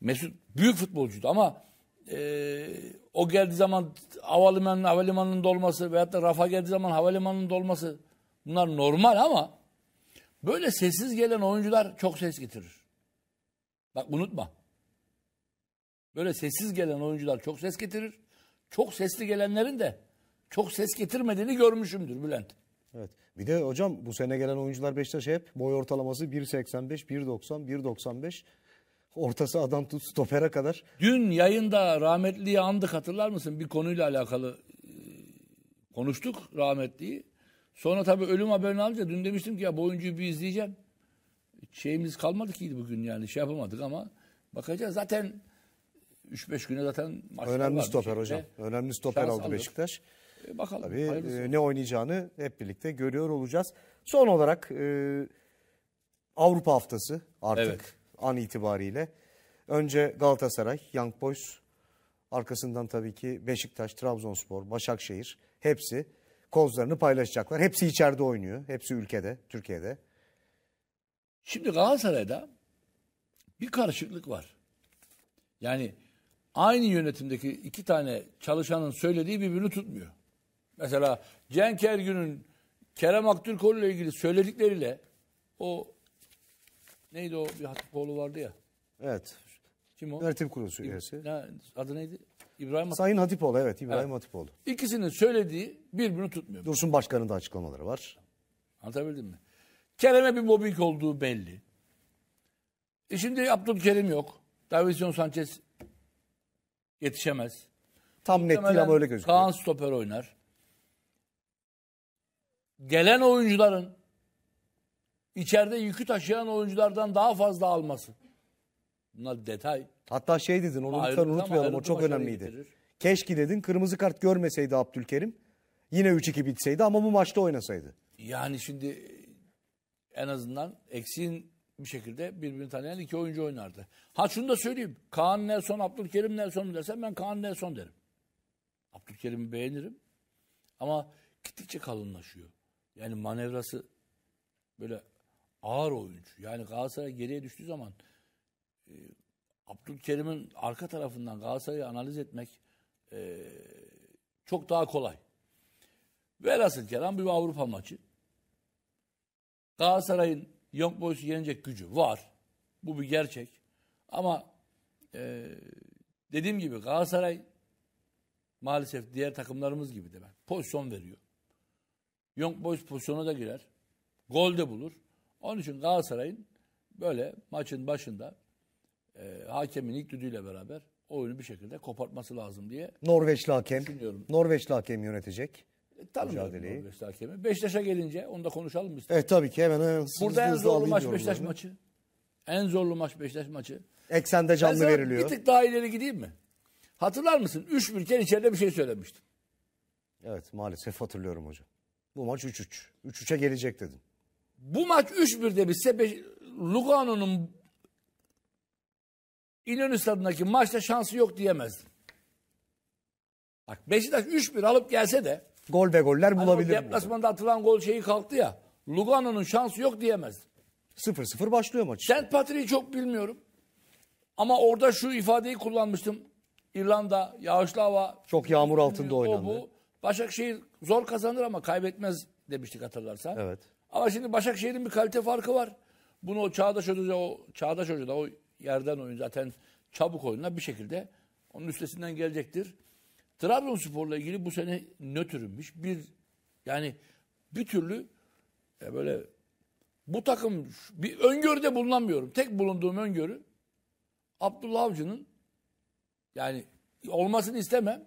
Mesut büyük futbolcuydu ama e, o geldiği zaman havalimanının havalimanının dolması veyahut da Rafa geldiği zaman havalimanının dolması bunlar normal ama böyle sessiz gelen oyuncular çok ses getirir. Bak unutma. Böyle sessiz gelen oyuncular çok ses getirir. Çok sesli gelenlerin de çok ses getirmediğini görmüşümdür Bülent. Evet. Bir de hocam bu sene gelen oyuncular Beşiktaş'a hep boy ortalaması 1.85, 1.90, 1.95. Ortası adam tut stopere kadar. Dün yayında rahmetliyi andık hatırlar mısın? Bir konuyla alakalı e, konuştuk rahmetliyi. Sonra tabii ölüm haberini alınca dün demiştim ki ya bu oyuncuyu bir izleyeceğim. Şeyimiz kalmadı ki bugün yani şey yapamadık ama bakacağız. Zaten 3-5 güne zaten maçlar Önemli var stoper hocam. Önemli stoper Şans aldı Beşiktaş. E, bakalım. Tabii e, ne oynayacağını hep birlikte görüyor olacağız. Son olarak e, Avrupa haftası artık. Evet an itibariyle. Önce Galatasaray, Young Boys, arkasından tabii ki Beşiktaş, Trabzonspor, Başakşehir hepsi kozlarını paylaşacaklar. Hepsi içeride oynuyor. Hepsi ülkede, Türkiye'de. Şimdi Galatasaray'da bir karışıklık var. Yani aynı yönetimdeki iki tane çalışanın söylediği birbirini tutmuyor. Mesela Cenk Ergün'ün Kerem Aktürkoğlu ile ilgili söyledikleriyle o Neydi o bir Hatipoğlu vardı ya. Evet. Kim o? Yönetim kurulu üyesi. Ne, adı neydi? İbrahim Sayın Hatipoğlu evet İbrahim evet. Hatipoğlu. İkisinin söylediği birbirini tutmuyor. Dursun Başkan'ın da açıklamaları var. Anlatabildim mi? Kerem'e bir mobik olduğu belli. E şimdi Abdülkerim yok. Davison Sanchez yetişemez. Tam net değil ama öyle gözüküyor. Kaan stoper oynar. Gelen oyuncuların içeride yükü taşıyan oyunculardan daha fazla alması. Bunlar detay. Hatta şey dedin onu Ayrıntı lütfen unutmayalım o çok önemliydi. Getirir. Keşke dedin kırmızı kart görmeseydi Abdülkerim. Yine 3-2 bitseydi ama bu maçta oynasaydı. Yani şimdi en azından eksiğin bir şekilde birbirini tanıyan iki oyuncu oynardı. Ha şunu da söyleyeyim. Kaan Nelson, Abdülkerim Nelson desem ben Kaan Nelson derim. Abdülkerim'i beğenirim. Ama gittikçe kalınlaşıyor. Yani manevrası böyle ağır oyuncu. Yani Galatasaray geriye düştüğü zaman e, Abdülkerim'in arka tarafından Galatasaray'ı analiz etmek e, çok daha kolay. Velhasıl kelam bir Avrupa maçı. Galatasaray'ın Young Boys'u yenecek gücü var. Bu bir gerçek. Ama e, dediğim gibi Galatasaray maalesef diğer takımlarımız gibi de ben pozisyon veriyor. Young Boys pozisyona da girer. Gol de bulur. Onun için Galatasaray'ın böyle maçın başında e, hakemin ilk düdüğüyle beraber oyunu bir şekilde kopartması lazım diye Norveçli hakem. Düşünüyorum. Norveçli hakem yönetecek. E, tanımıyorum Norveçli hakemi. Beşiktaş'a gelince onu da konuşalım mı? Evet tabii ki hemen hızlı Burada en zorlu maç Beşiktaş maçı. En zorlu maç Beşiktaş maçı. Eksende canlı sana veriliyor. Bir tık daha ileri gideyim mi? Hatırlar mısın? 3 ülken içeride bir şey söylemiştim. Evet maalesef hatırlıyorum hocam. Bu maç 3-3. 3-3'e gelecek dedim. Bu maç 3-1'de bitse Lugano'nun İnönü stadındaki maçta şansı yok diyemezdim. Bak Beşiktaş 3-1 alıp gelse de gol ve goller hani bulabilir. Deplasmanda atılan gol şeyi kalktı ya. Lugano'nun şansı yok diyemezdim. 0-0 başlıyor maç. Sen Patrick'i çok bilmiyorum. Ama orada şu ifadeyi kullanmıştım. İrlanda, yağışlı hava. Çok yağmur altında o, oynandı. Bu. Başakşehir zor kazanır ama kaybetmez demiştik hatırlarsan. Evet. Ama şimdi Başakşehir'in bir kalite farkı var. Bunu o Çağdaş Hoca, o Çağdaş Hoca da o yerden oyun zaten çabuk oyunla bir şekilde onun üstesinden gelecektir. Trabzonspor'la ilgili bu sene nötrünmüş. Bir yani bir türlü e, böyle bu takım bir öngörüde bulunamıyorum. Tek bulunduğum öngörü Abdullah Avcı'nın yani olmasını istemem.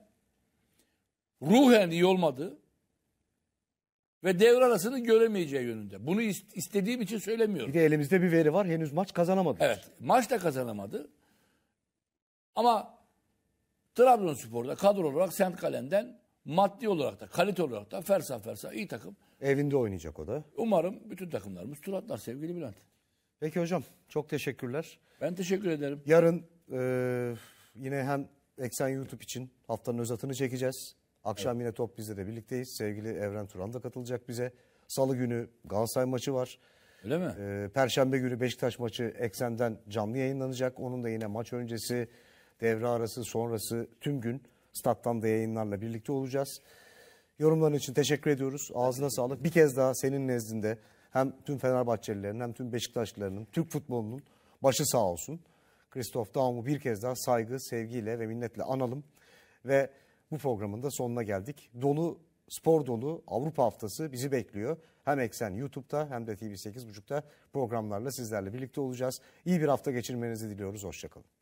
Ruhen iyi olmadığı ve devre arasını göremeyeceği yönünde. Bunu istediğim için söylemiyorum. Bir de elimizde bir veri var. Henüz maç kazanamadı. Evet. Maç da kazanamadı. Ama Trabzonspor'da kadro olarak Sent Kalen'den maddi olarak da kalite olarak da fersa fersa iyi takım. Evinde oynayacak o da. Umarım bütün takımlarımız tur sevgili Bülent. Peki hocam çok teşekkürler. Ben teşekkür ederim. Yarın e, yine hem Eksen YouTube için haftanın özetini çekeceğiz. Akşam evet. yine top bizde de birlikteyiz. Sevgili Evren Turan da katılacak bize. Salı günü Galatasaray maçı var. Öyle mi? Ee, Perşembe günü Beşiktaş maçı Eksen'den canlı yayınlanacak. Onun da yine maç öncesi, devre arası, sonrası tüm gün stat'tan da yayınlarla birlikte olacağız. Yorumların için teşekkür ediyoruz. Ağzına evet. sağlık. Bir kez daha senin nezdinde hem tüm Fenerbahçelilerin hem tüm Beşiktaşlılarının, Türk futbolunun başı sağ olsun. Christoph Daum'u bir kez daha saygı, sevgiyle ve minnetle analım. Ve bu programın da sonuna geldik. Dolu, spor dolu Avrupa haftası bizi bekliyor. Hem Eksen YouTube'da hem de TV 8.30'da programlarla sizlerle birlikte olacağız. İyi bir hafta geçirmenizi diliyoruz. Hoşçakalın.